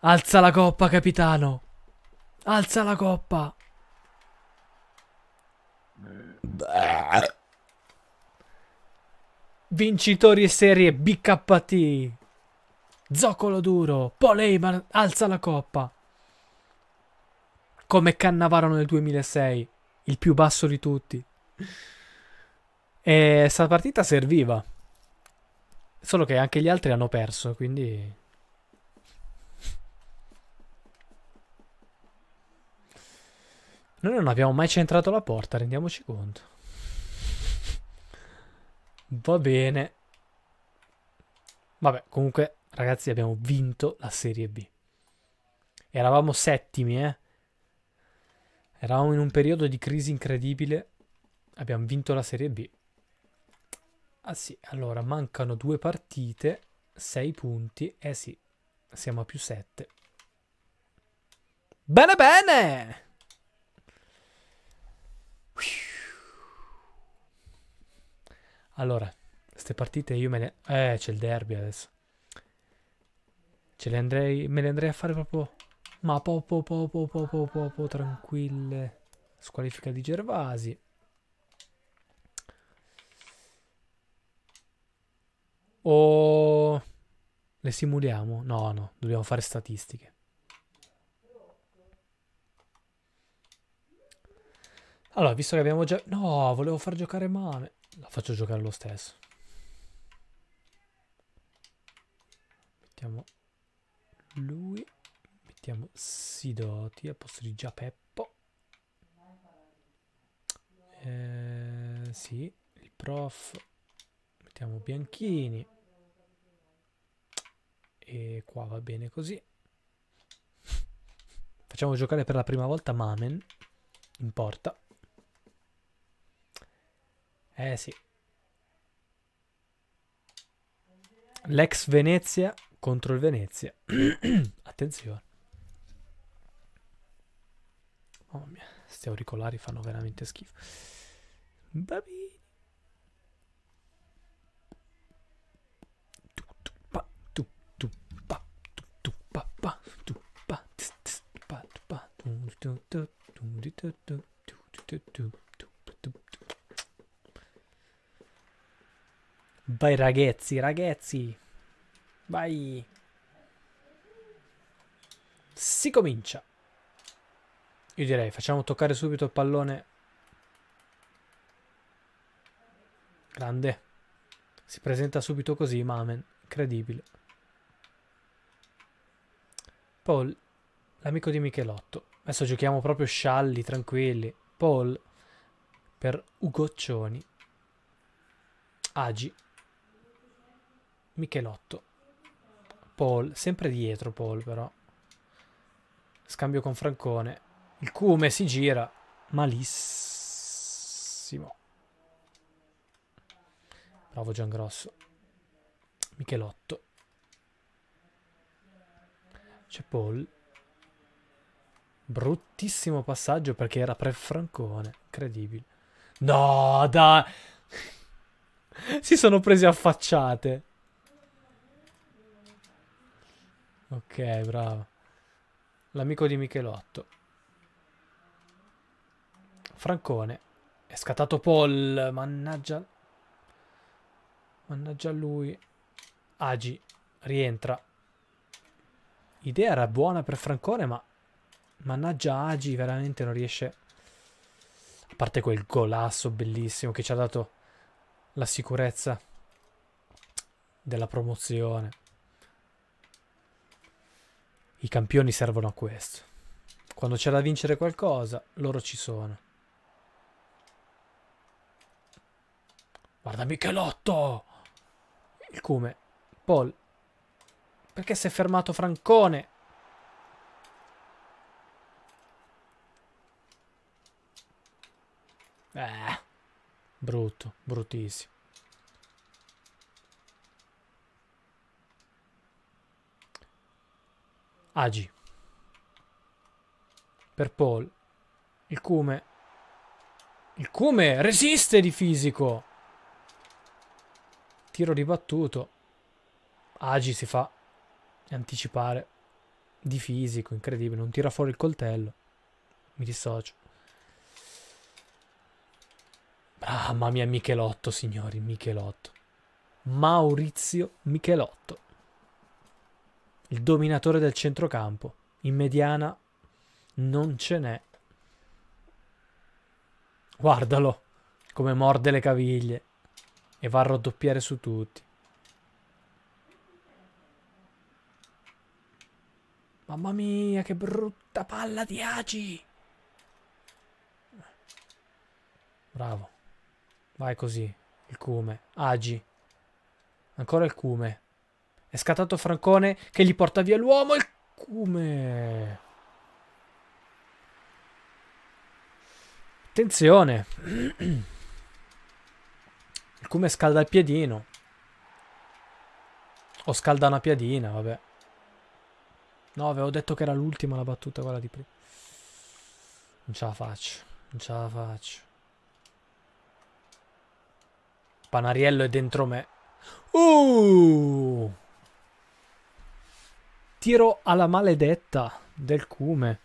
Alza la coppa, capitano. Alza la coppa. Vincitori e serie BKT. Zoccolo duro. Paul Heyman alza la coppa come Cannavaro nel 2006, il più basso di tutti. E sta partita serviva. Solo che anche gli altri hanno perso, quindi... Noi non abbiamo mai centrato la porta, rendiamoci conto. Va bene. Vabbè, comunque, ragazzi, abbiamo vinto la Serie B. Eravamo settimi, eh. Eravamo in un periodo di crisi incredibile. Abbiamo vinto la Serie B. Ah sì, allora mancano due partite, 6 punti. Eh sì, siamo a più 7. Bene bene! Allora, queste partite io me ne... Eh, c'è il derby adesso. Ce le andrei... Me le andrei a fare proprio ma poco poco poco poco tranquille. Squalifica di Gervasi. O le simuliamo? No, no, dobbiamo fare statistiche. Allora, visto che abbiamo già... No, volevo far giocare male. La faccio giocare lo stesso. Mettiamo lui mettiamo Sidoti al posto di Giapeppo eh, sì il prof mettiamo Bianchini e qua va bene così facciamo giocare per la prima volta Mamen in porta eh sì l'ex Venezia contro il Venezia (clears throat) attenzione Mamma mia, questi auricolari fanno veramente schifo. Babi. Tu tu pa tu tu pa tu tu pa pa tu pa tss, tss, pa tu pa tu tu tu tu tu tu tu tu Vai ragazzi, ragazzi. Vai. Si comincia. Io direi facciamo toccare subito il pallone. Grande. Si presenta subito così, Mamen. Incredibile. Paul, l'amico di Michelotto. Adesso giochiamo proprio scialli, tranquilli. Paul per Ugoccioni. Agi. Michelotto. Paul, sempre dietro Paul però. Scambio con Francone. Il Kume si gira malissimo. Bravo Gian Grosso Michelotto. C'è Paul. Bruttissimo passaggio perché era per Francone. Incredibile. No, dai! (laughs) si sono presi facciate Ok, bravo. L'amico di Michelotto. Francone. È scattato Paul. Mannaggia. Mannaggia lui. Agi. Rientra. Idea era buona per Francone, ma... Mannaggia Agi veramente non riesce... A parte quel golasso bellissimo che ci ha dato la sicurezza della promozione. I campioni servono a questo. Quando c'è da vincere qualcosa, loro ci sono. Guarda Michelotto! Il come? Paul. Perché si è fermato Francone? Eh, brutto, bruttissimo. Agi. Per Paul. Il Cume. Il Cume resiste di fisico tiro ribattuto. Agi si fa anticipare di fisico, incredibile, non tira fuori il coltello. Mi dissocio. Ah, mamma mia, Michelotto, signori, Michelotto. Maurizio Michelotto. Il dominatore del centrocampo. In mediana non ce n'è. Guardalo, come morde le caviglie. E va a raddoppiare su tutti. Mamma mia, che brutta palla di Agi! Bravo. Vai così. Il cume. Agi. Ancora il cume. È scattato Francone che gli porta via l'uomo. Il cume. Attenzione. (clears throat) come scalda il piedino. O scalda una piadina, vabbè. No, avevo detto che era l'ultima la battuta, quella di prima. Non ce la faccio, non ce la faccio. Panariello è dentro me. Uh! Tiro alla maledetta del cume.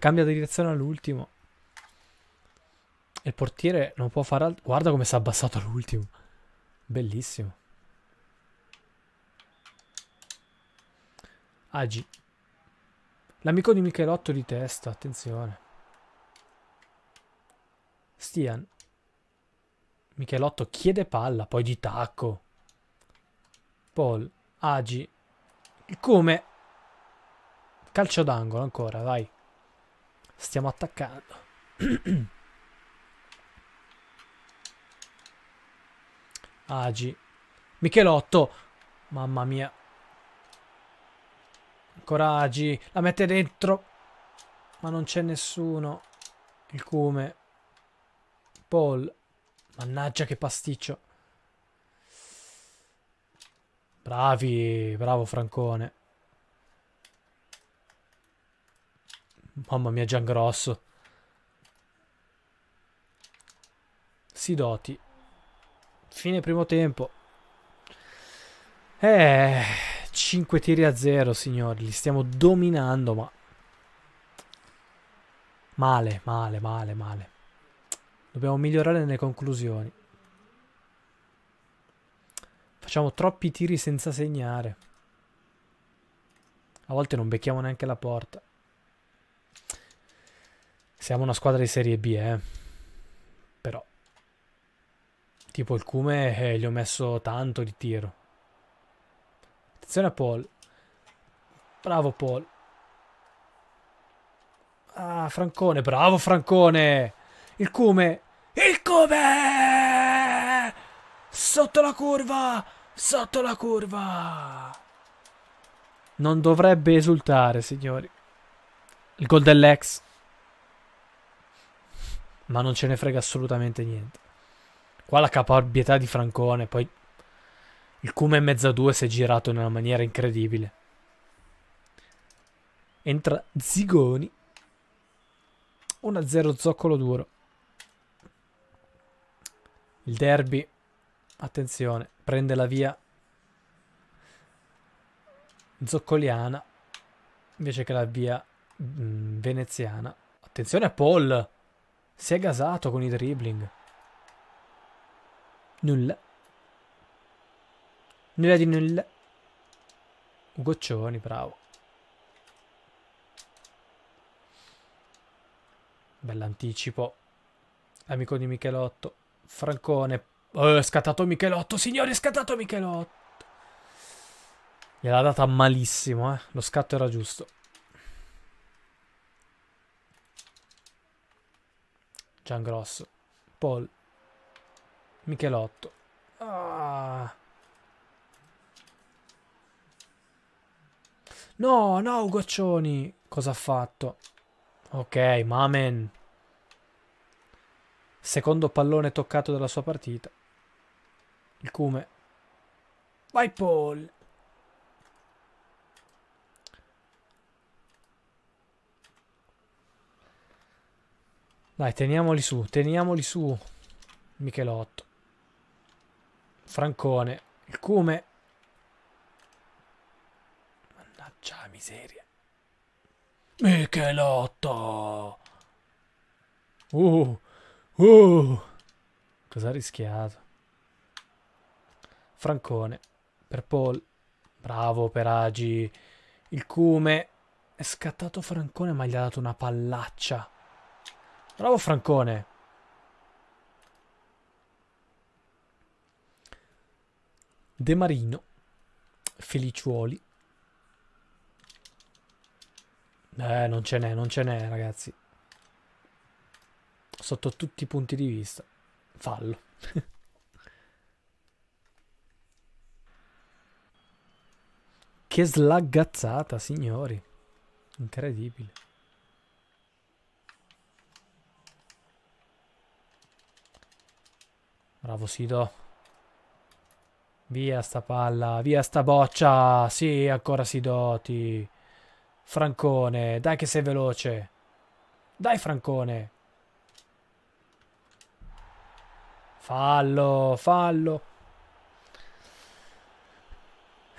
Cambia di direzione all'ultimo il portiere non può fare altro. Guarda come si è abbassato l'ultimo. Bellissimo. Agi. L'amico di Michelotto di testa, attenzione. Stian. Michelotto chiede palla, poi di tacco. Paul. Agi. Come? Calcio d'angolo ancora, vai. Stiamo attaccando. (clears throat) Agi. Michelotto. Mamma mia. Ancora Agi. La mette dentro. Ma non c'è nessuno. Il cume. Paul. Mannaggia che pasticcio. Bravi. Bravo Francone. Mamma mia Gian Grosso. Sidoti. Fine primo tempo. Eh, 5 tiri a 0, signori. Li stiamo dominando, ma... Male, male, male, male. Dobbiamo migliorare nelle conclusioni. Facciamo troppi tiri senza segnare. A volte non becchiamo neanche la porta. Siamo una squadra di serie B, eh. Tipo il cume eh, gli ho messo tanto di tiro. Attenzione a Paul. Bravo Paul. Ah, Francone, bravo Francone. Il cume. Il cume! Sotto la curva! Sotto la curva! Non dovrebbe esultare, signori. Il gol dell'ex. Ma non ce ne frega assolutamente niente. Qua la caparbietà di Francone, poi il cume mezza due si è girato in una maniera incredibile. Entra Zigoni. 1-0 zoccolo duro. Il derby, attenzione, prende la via zoccoliana invece che la via mh, mm, veneziana. Attenzione a Paul, si è gasato con i dribbling. Nulla. Nulla di nulla. Goccioni, bravo. Bell'anticipo. Amico di Michelotto. Francone. Oh, scattato Michelotto, signore, scattato Michelotto. Gliel'ha data malissimo, eh. Lo scatto era giusto. Gian Grosso. Paul. Michelotto. Ah. No, no, Ugoccioni. Cosa ha fatto? Ok, Mamen. Secondo pallone toccato della sua partita. Il Cume. Vai Paul. Dai, teniamoli su, teniamoli su. Michelotto. Francone, il Cume. Mannaggia la miseria. Michelotto! Uh, uh. Cosa ha rischiato? Francone, per Paul. Bravo per Agi. Il Cume. È scattato Francone ma gli ha dato una pallaccia. Bravo Francone. De Marino, Feliciuoli. Eh, non ce n'è, non ce n'è, ragazzi. Sotto tutti i punti di vista. Fallo. (laughs) che slaggazzata, signori. Incredibile. Bravo Sido. Via sta palla, via sta boccia. Sì, ancora Sidoti. Francone, dai che sei veloce. Dai Francone. Fallo, fallo.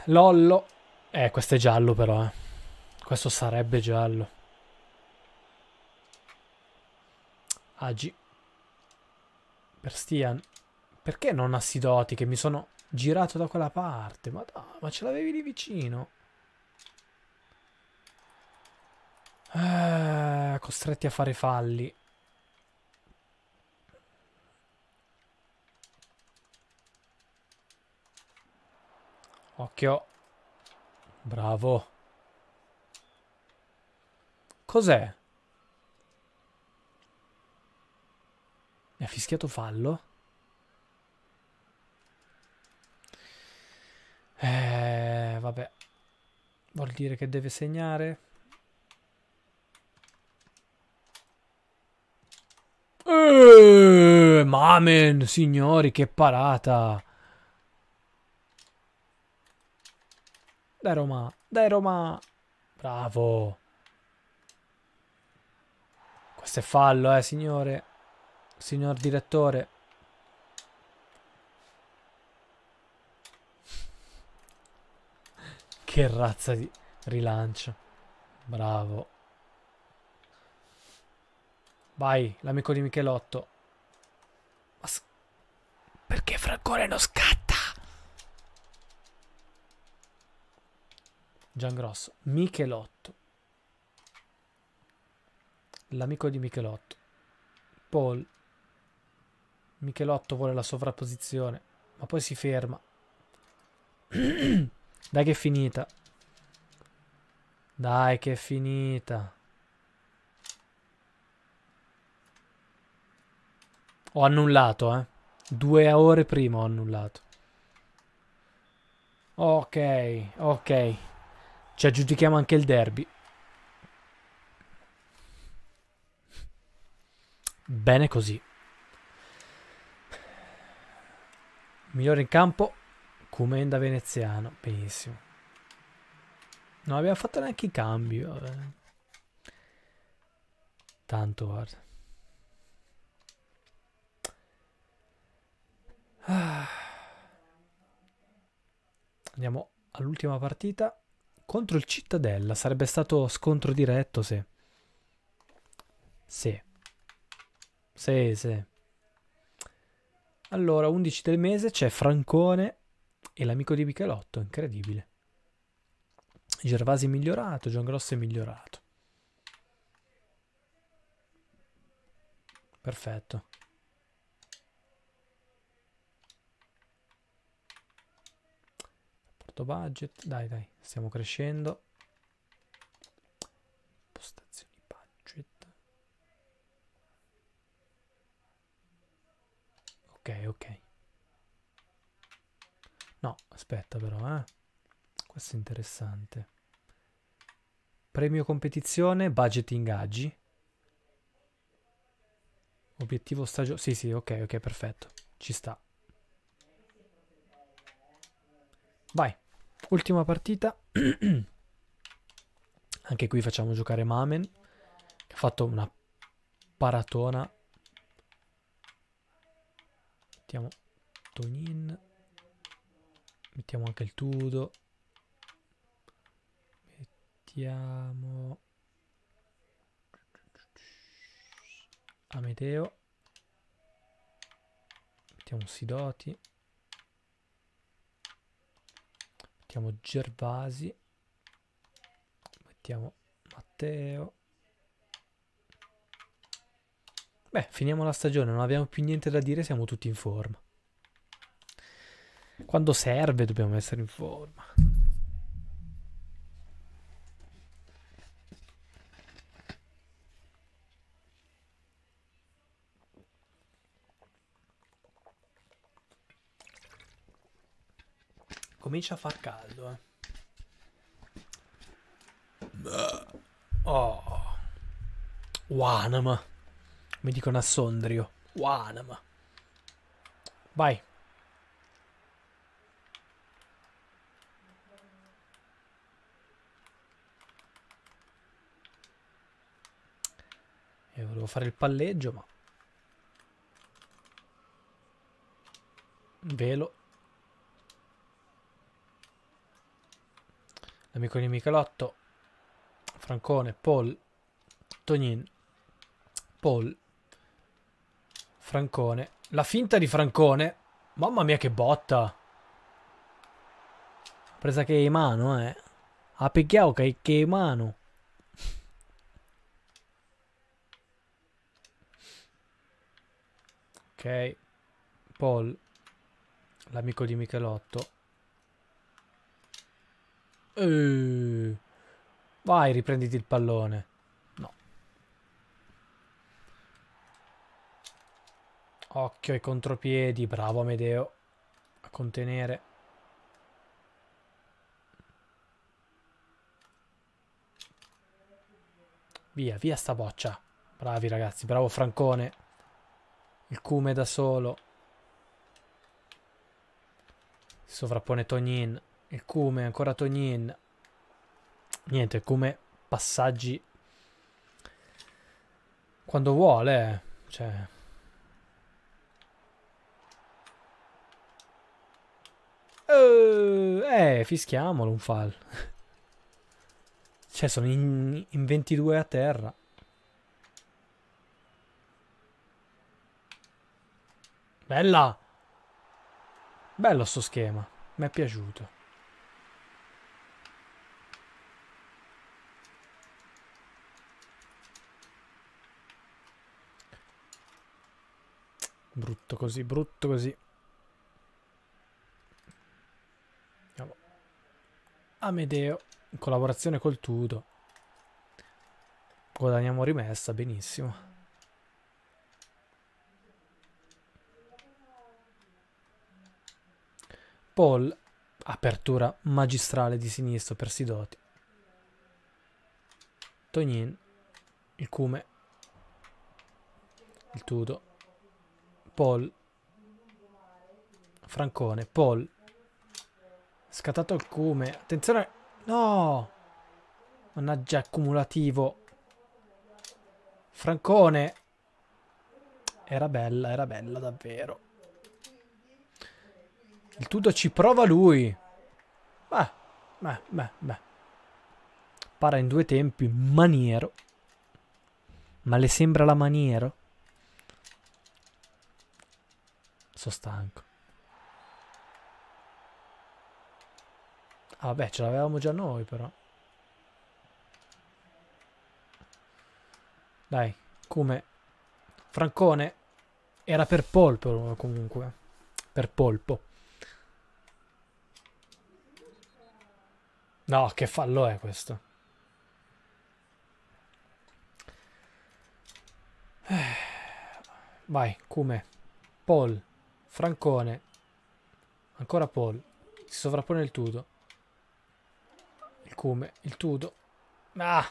Lollo. Eh, questo è giallo però, eh. Questo sarebbe giallo. Agi. Per Stian. Perché non Sidoti che mi sono girato da quella parte. Ma, no, ma ce l'avevi lì vicino. Eh, costretti a fare falli. Occhio. Bravo. Cos'è? Mi ha fischiato fallo? Eh, vabbè. Vuol dire che deve segnare. Eh, mamen, signori, che parata. Dai Roma, dai Roma. Bravo. Questo è fallo, eh, signore. Signor direttore. Che razza di rilancio. Bravo. Vai, l'amico di Michelotto. Ma perché Francore non scatta? Gian Grosso. Michelotto. L'amico di Michelotto. Paul. Michelotto vuole la sovrapposizione, ma poi si ferma. (clears throat) Dai che è finita. Dai che è finita. Ho annullato, eh. Due ore prima ho annullato. Ok, ok. Ci aggiudichiamo anche il derby. Bene così. Migliore in campo. Comenda veneziano, benissimo. Non abbiamo fatto neanche i cambi, vabbè. Tanto, guarda. Ah. Andiamo all'ultima partita. Contro il Cittadella. Sarebbe stato scontro diretto, se. Sì. Sì, sì. Allora, 11 del mese c'è Francone e l'amico di Michelotto, incredibile. Gervasi è migliorato, Gian Gross è migliorato. Perfetto. Porto budget, dai dai, stiamo crescendo. Postazioni budget. Ok, ok. No, aspetta però, eh. Questo è interessante. Premio competizione, budget ingaggi. Obiettivo stagio... Sì, sì, ok, ok, perfetto. Ci sta. Vai. Ultima partita. (clears throat) Anche qui facciamo giocare Mamen, che ha fatto una paratona. Mettiamo Tonin mettiamo anche il tudo mettiamo Amedeo mettiamo Sidoti mettiamo Gervasi mettiamo Matteo beh finiamo la stagione non abbiamo più niente da dire siamo tutti in forma quando serve dobbiamo essere in forma. Comincia a far caldo, eh. Oh. Wanama. Mi dicono a Sondrio. Wanama. Vai. E volevo fare il palleggio, ma... Velo. L'amico di Michelotto. Francone, Paul. Tonin Paul. Francone. La finta di Francone. Mamma mia che botta. Presa che è in mano, eh. Ha ah, picchiato che è in mano. Ok. Paul, l'amico di Michelotto. Uh, vai, riprenditi il pallone. No. Occhio ai contropiedi, bravo Amedeo. A contenere. Via, via sta boccia. Bravi ragazzi, bravo Francone. Il cume da solo. Si sovrappone Tonin. Il cume ancora Tonin. Niente, Kume passaggi quando vuole, eh. cioè eh, eh, fischiamolo un fall. (laughs) cioè, sono in, in, 22 a terra. Bella! Bello sto schema, mi è piaciuto. Brutto così, brutto così. Andiamo. Amedeo, in collaborazione col Tudo. Guadagniamo rimessa, benissimo. Paul, apertura magistrale di sinistro per Sidoti. Tognin, il Cume, il Tudo, Paul, Francone, Paul, scattato il Cume, attenzione, no, mannaggia accumulativo, Francone, era bella, era bella davvero. Il tutto ci prova lui. Beh, beh, beh, beh. Para in due tempi, maniero. Ma le sembra la maniero? Sono stanco. Ah, vabbè, ce l'avevamo già noi, però. Dai, come? Francone era per polpo, comunque. Per polpo. No, che fallo è questo? Eh, vai, come? Paul. Francone. Ancora Paul. Si sovrappone il Tudo. Il Cume. Il Tudo. Ah!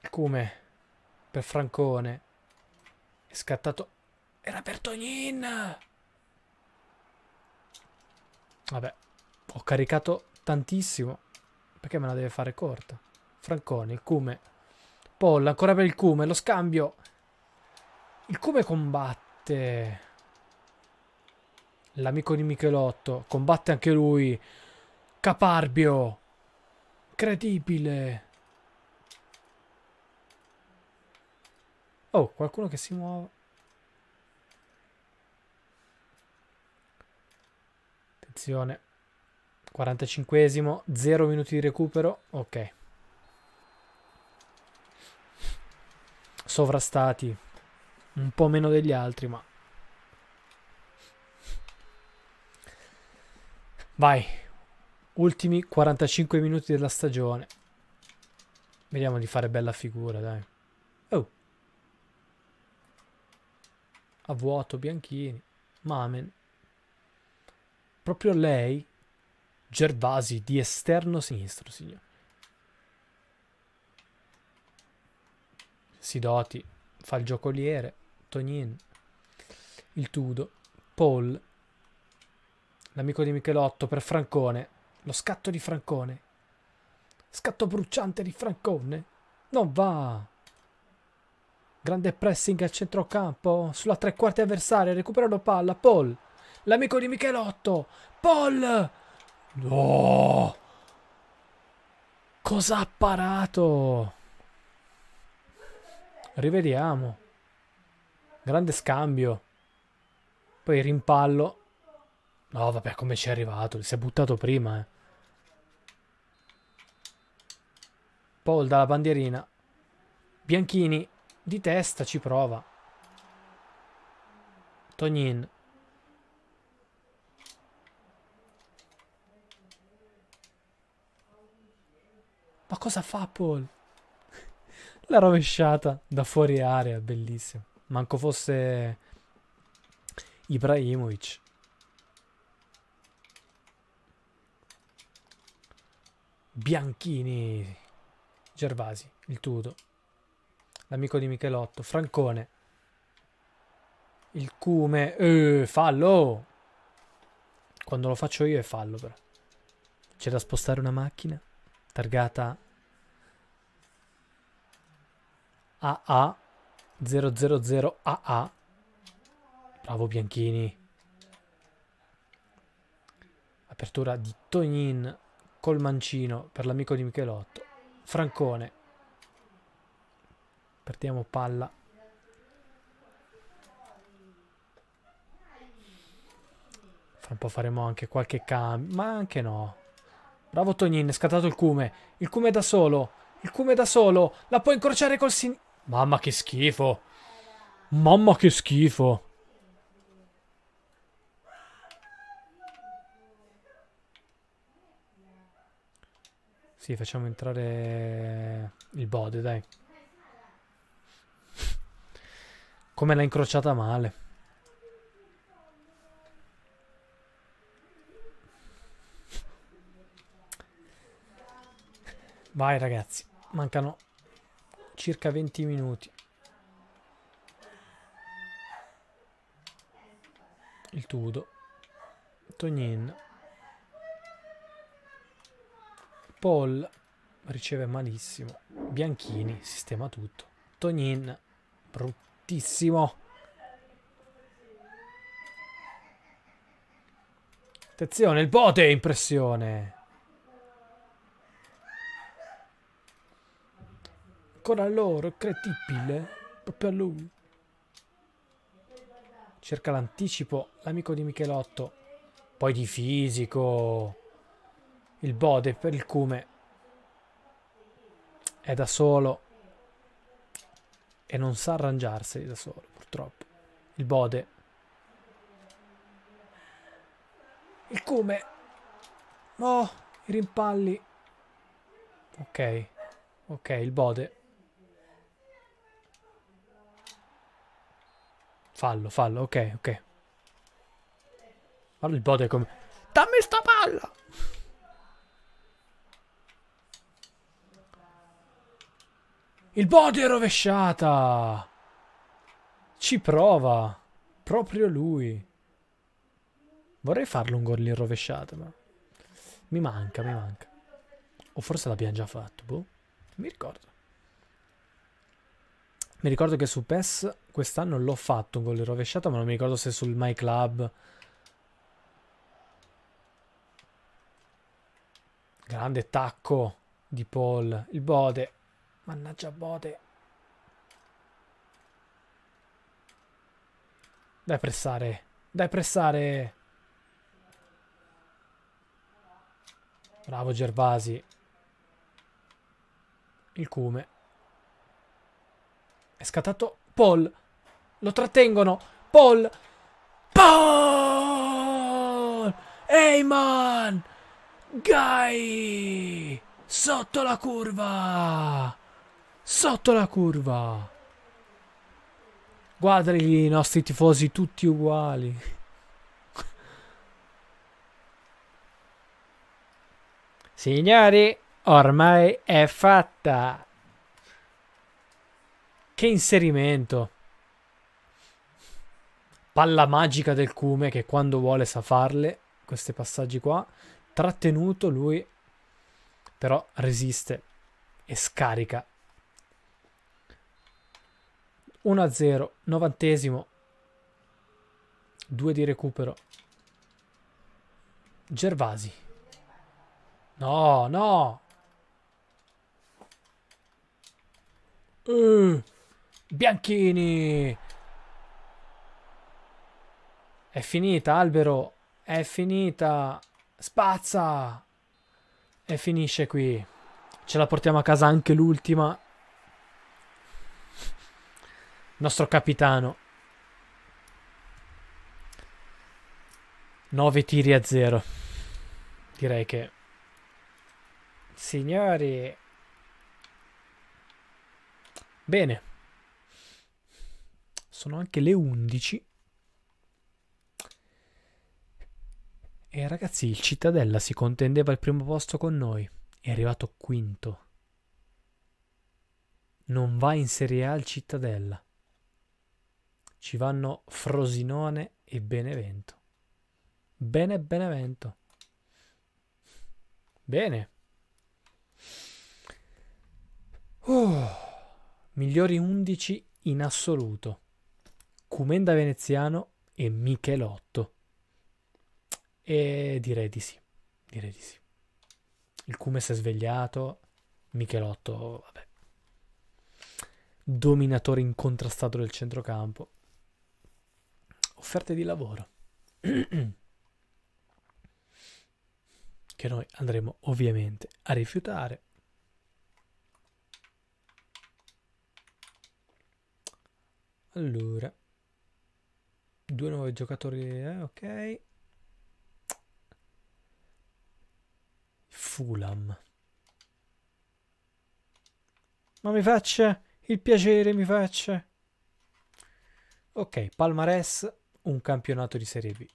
Il Cume per Francone. È scattato... Era per Tognin! Vabbè, ho caricato tantissimo. Perché me la deve fare corta? Francone, il Cume. Polla, ancora per il Cume, lo scambio. Il Cume combatte. L'amico di Michelotto. Combatte anche lui. Caparbio. Incredibile. Oh, qualcuno che si muove. Attenzione. 45esimo, 0 minuti di recupero. Ok. Sovrastati. Un po' meno degli altri, ma... Vai. Ultimi 45 minuti della stagione. Vediamo di fare bella figura, dai. Oh a vuoto Bianchini, Mamen. Proprio lei, Gervasi, di esterno sinistro, signore. Sidoti fa il giocoliere, Tonin, il Tudo, Paul, l'amico di Michelotto per Francone, lo scatto di Francone, scatto bruciante di Francone, non va! Grande pressing al centrocampo, sulla tre quarti avversaria, recuperano palla, Paul, l'amico di Michelotto, Paul! No! Cosa ha parato? Rivediamo. Grande scambio. Poi rimpallo. No, vabbè, come ci è arrivato? Si è buttato prima, eh. Paul dalla bandierina. Bianchini di testa ci prova. Tonin. Ma cosa fa Paul? La (laughs) rovesciata da fuori area, bellissimo. Manco fosse Ibrahimovic. Bianchini. Gervasi, il Tudo l'amico di Michelotto. Francone. Il cume. Eh, fallo! Quando lo faccio io è fallo però. C'è da spostare una macchina. Targata AA 000 AA. Bravo Bianchini. Apertura di Tognin col mancino per l'amico di Michelotto. Francone Perdiamo palla. Fra un po' faremo anche qualche cambio. Ma anche no. Bravo Tognin, scattato il cume. Il cume da solo. Il cume da solo. La può incrociare col sin... Mamma che schifo. Mamma che schifo. Sì, facciamo entrare il bode, dai. Come l'ha incrociata male. Vai ragazzi, mancano circa 20 minuti. Il Tudo. Tognin. Paul riceve malissimo. Bianchini sistema tutto. Tognin brutto fortissimo. Attenzione, il bote in pressione. Ancora loro, credibile. Proprio a lui. Cerca l'anticipo, l'amico di Michelotto. Poi di fisico. Il bode per il cume. È da solo e non sa arrangiarsi da solo, purtroppo. Il bode. Il come? No, oh, i rimpalli. Ok, ok, il bode. Fallo, fallo, ok, ok. Fallo il bode come... Dammi sta palla! Il body è rovesciata! Ci prova. Proprio lui. Vorrei farlo un gol in rovesciata, ma... Mi manca, mi manca. O forse l'abbiamo già fatto, boh. Mi ricordo. Mi ricordo che su PES quest'anno l'ho fatto un gol in rovesciata, ma non mi ricordo se sul My Club... Grande tacco di Paul. Il bode Mannaggia bote. Dai pressare. Dai pressare. Bravo Gervasi. Il cume. È scattato Paul. Lo trattengono. Paul. Paul. Eyman. Guy. Sotto la curva. Sotto la curva. Guarda i nostri tifosi tutti uguali. Signori, ormai è fatta. Che inserimento. Palla magica del Cume che quando vuole sa farle questi passaggi qua. Trattenuto lui però resiste e scarica 1-0, novantesimo, 2 di recupero. Gervasi. No, no. Uh, Bianchini. È finita, albero. È finita. Spazza. E finisce qui. Ce la portiamo a casa anche l'ultima nostro capitano. 9 tiri a 0. Direi che... Signori... Bene. Sono anche le 11. E ragazzi, il Cittadella si contendeva il primo posto con noi. È arrivato quinto. Non va in Serie A il Cittadella ci vanno Frosinone e Benevento. Bene Benevento. Bene. Oh, migliori 11 in assoluto. Cumenda Veneziano e Michelotto. E direi di sì. Direi di sì. Il Cume si è svegliato. Michelotto, vabbè. Dominatore incontrastato del centrocampo offerte di lavoro (clears throat) che noi andremo ovviamente a rifiutare allora due nuovi giocatori eh? ok Fulam ma mi faccia il piacere mi faccia ok palmares un campionato di Serie B.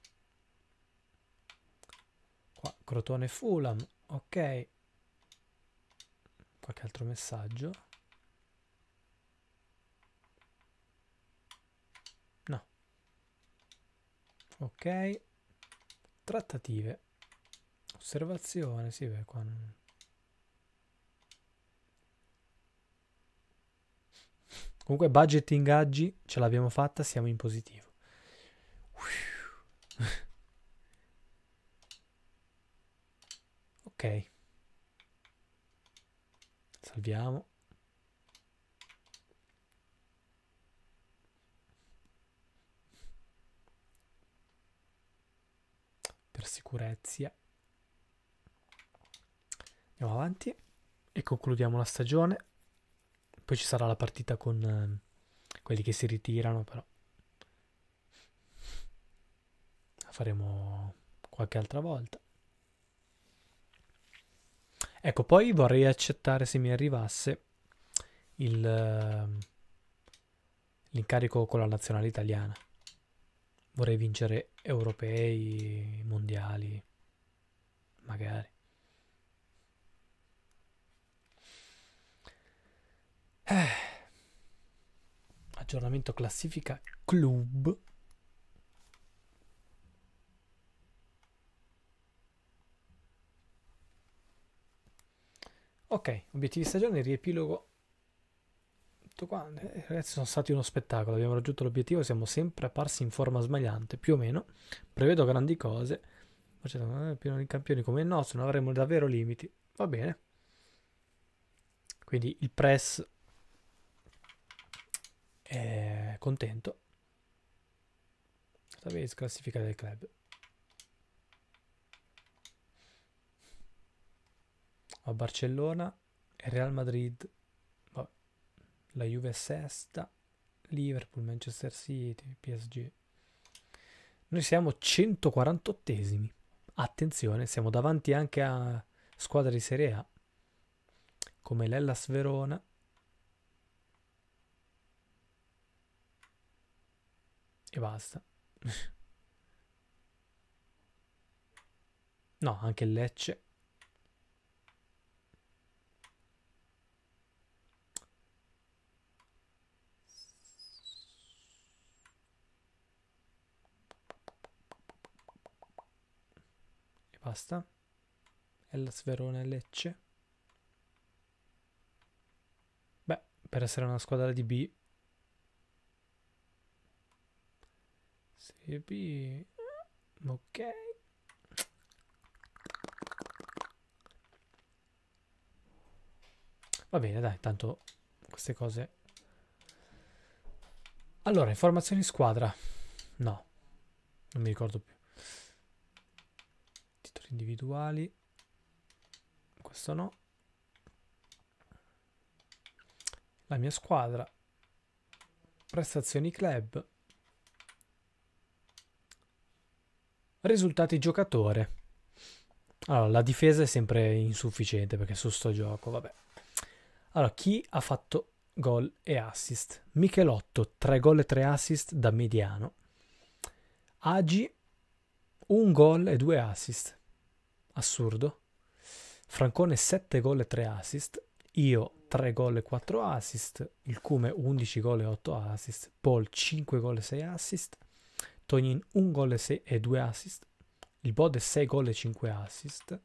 Qua Crotone Fulham, ok. Qualche altro messaggio? No. Ok. Trattative. Osservazione, sì, beh, qua non... Comunque budget ingaggi ce l'abbiamo fatta, siamo in positivo ok salviamo per sicurezza andiamo avanti e concludiamo la stagione poi ci sarà la partita con eh, quelli che si ritirano però faremo qualche altra volta. Ecco, poi vorrei accettare se mi arrivasse il, ehm, l'incarico con la nazionale italiana. Vorrei vincere europei, mondiali, magari. Eh. Aggiornamento classifica club. Ok, obiettivi stagione, riepilogo. Tutto qua. Eh, ragazzi, sono stati uno spettacolo. Abbiamo raggiunto l'obiettivo. Siamo sempre apparsi in forma smagliante, più o meno. Prevedo grandi cose. Ma certo, non pieno di campioni come il nostro. Non avremo davvero limiti. Va bene. Quindi il press è contento. Database classifica del club. va Barcellona, Real Madrid, va la Juve è sesta, Liverpool, Manchester City, PSG. Noi siamo 148esimi. Attenzione, siamo davanti anche a squadre di Serie A come l'Ellas Verona. E basta. (laughs) no, anche il Lecce. Basta. la Sverona e Lecce. Beh, per essere una squadra di B. Serie B. Ok. Va bene, dai, tanto queste cose. Allora, informazioni squadra. No, non mi ricordo più individuali questo no la mia squadra prestazioni club risultati giocatore allora la difesa è sempre insufficiente perché su sto gioco vabbè allora chi ha fatto gol e assist Michelotto 3 gol e 3 assist da mediano Agi un gol e due assist assurdo. Francone 7 gol e 3 assist, io 3 gol e 4 assist, il Cume 11 gol e 8 assist, Paul 5 gol e 6 assist, Tognin 1 gol e 2 assist, il Bode 6 gol e 5 assist,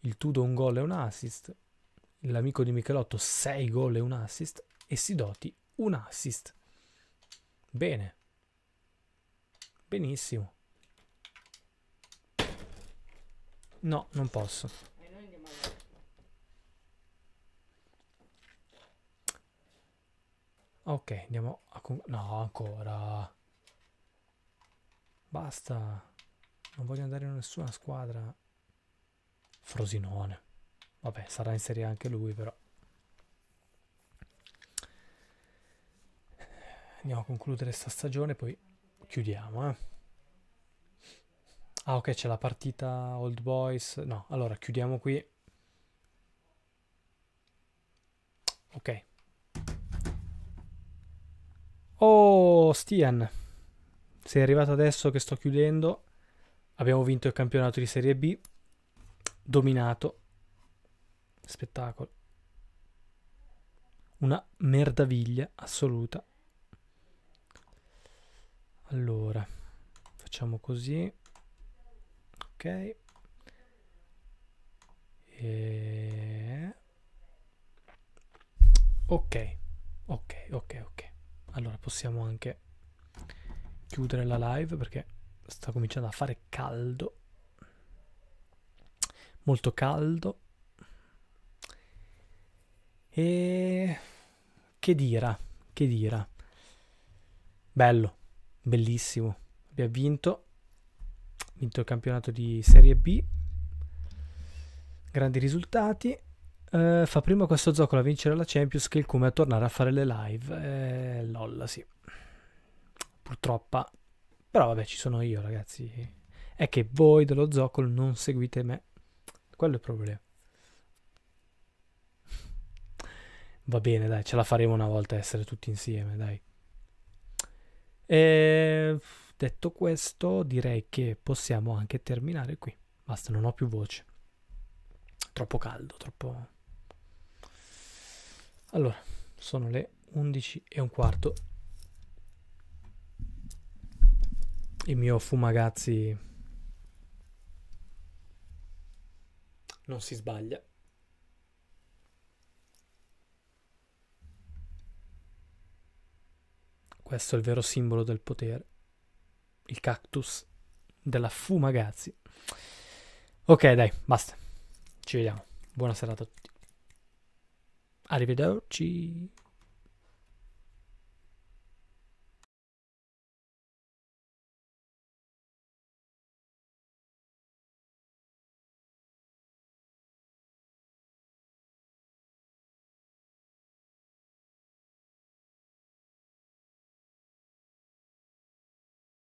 il Tudo 1 gol e 1 assist, l'amico di Michelotto 6 gol e 1 assist e Sidoti 1 assist. Bene, benissimo. No, non posso. Ok, andiamo a... No, ancora. Basta. Non voglio andare in nessuna squadra. Frosinone. Vabbè, sarà in serie anche lui, però. Andiamo a concludere sta stagione, poi chiudiamo, eh. Ah, ok, c'è la partita Old Boys. No, allora chiudiamo qui. Ok. Oh, Stian. Sei arrivato adesso che sto chiudendo. Abbiamo vinto il campionato di Serie B. Dominato. Spettacolo. Una merdaviglia assoluta. Allora, facciamo così ok e... ok ok ok ok allora possiamo anche chiudere la live perché sta cominciando a fare caldo molto caldo e che dira che dira bello bellissimo abbiamo vinto vinto il campionato di Serie B, grandi risultati. Eh, fa prima questo zoccolo a vincere la Champions che il come a tornare a fare le live. Eh, lol, sì. Purtroppo. Però vabbè, ci sono io, ragazzi. È che voi dello zoccolo non seguite me. Quello è il problema. Va bene, dai, ce la faremo una volta essere tutti insieme, dai. Eh... Detto questo, direi che possiamo anche terminare qui. Basta, non ho più voce. Troppo caldo, troppo... Allora, sono le 11 e un quarto. Il mio fumagazzi non si sbaglia. Questo è il vero simbolo del potere il cactus della Fumagazzi. Ok, dai, basta. Ci vediamo. Buona serata a tutti. Arrivederci.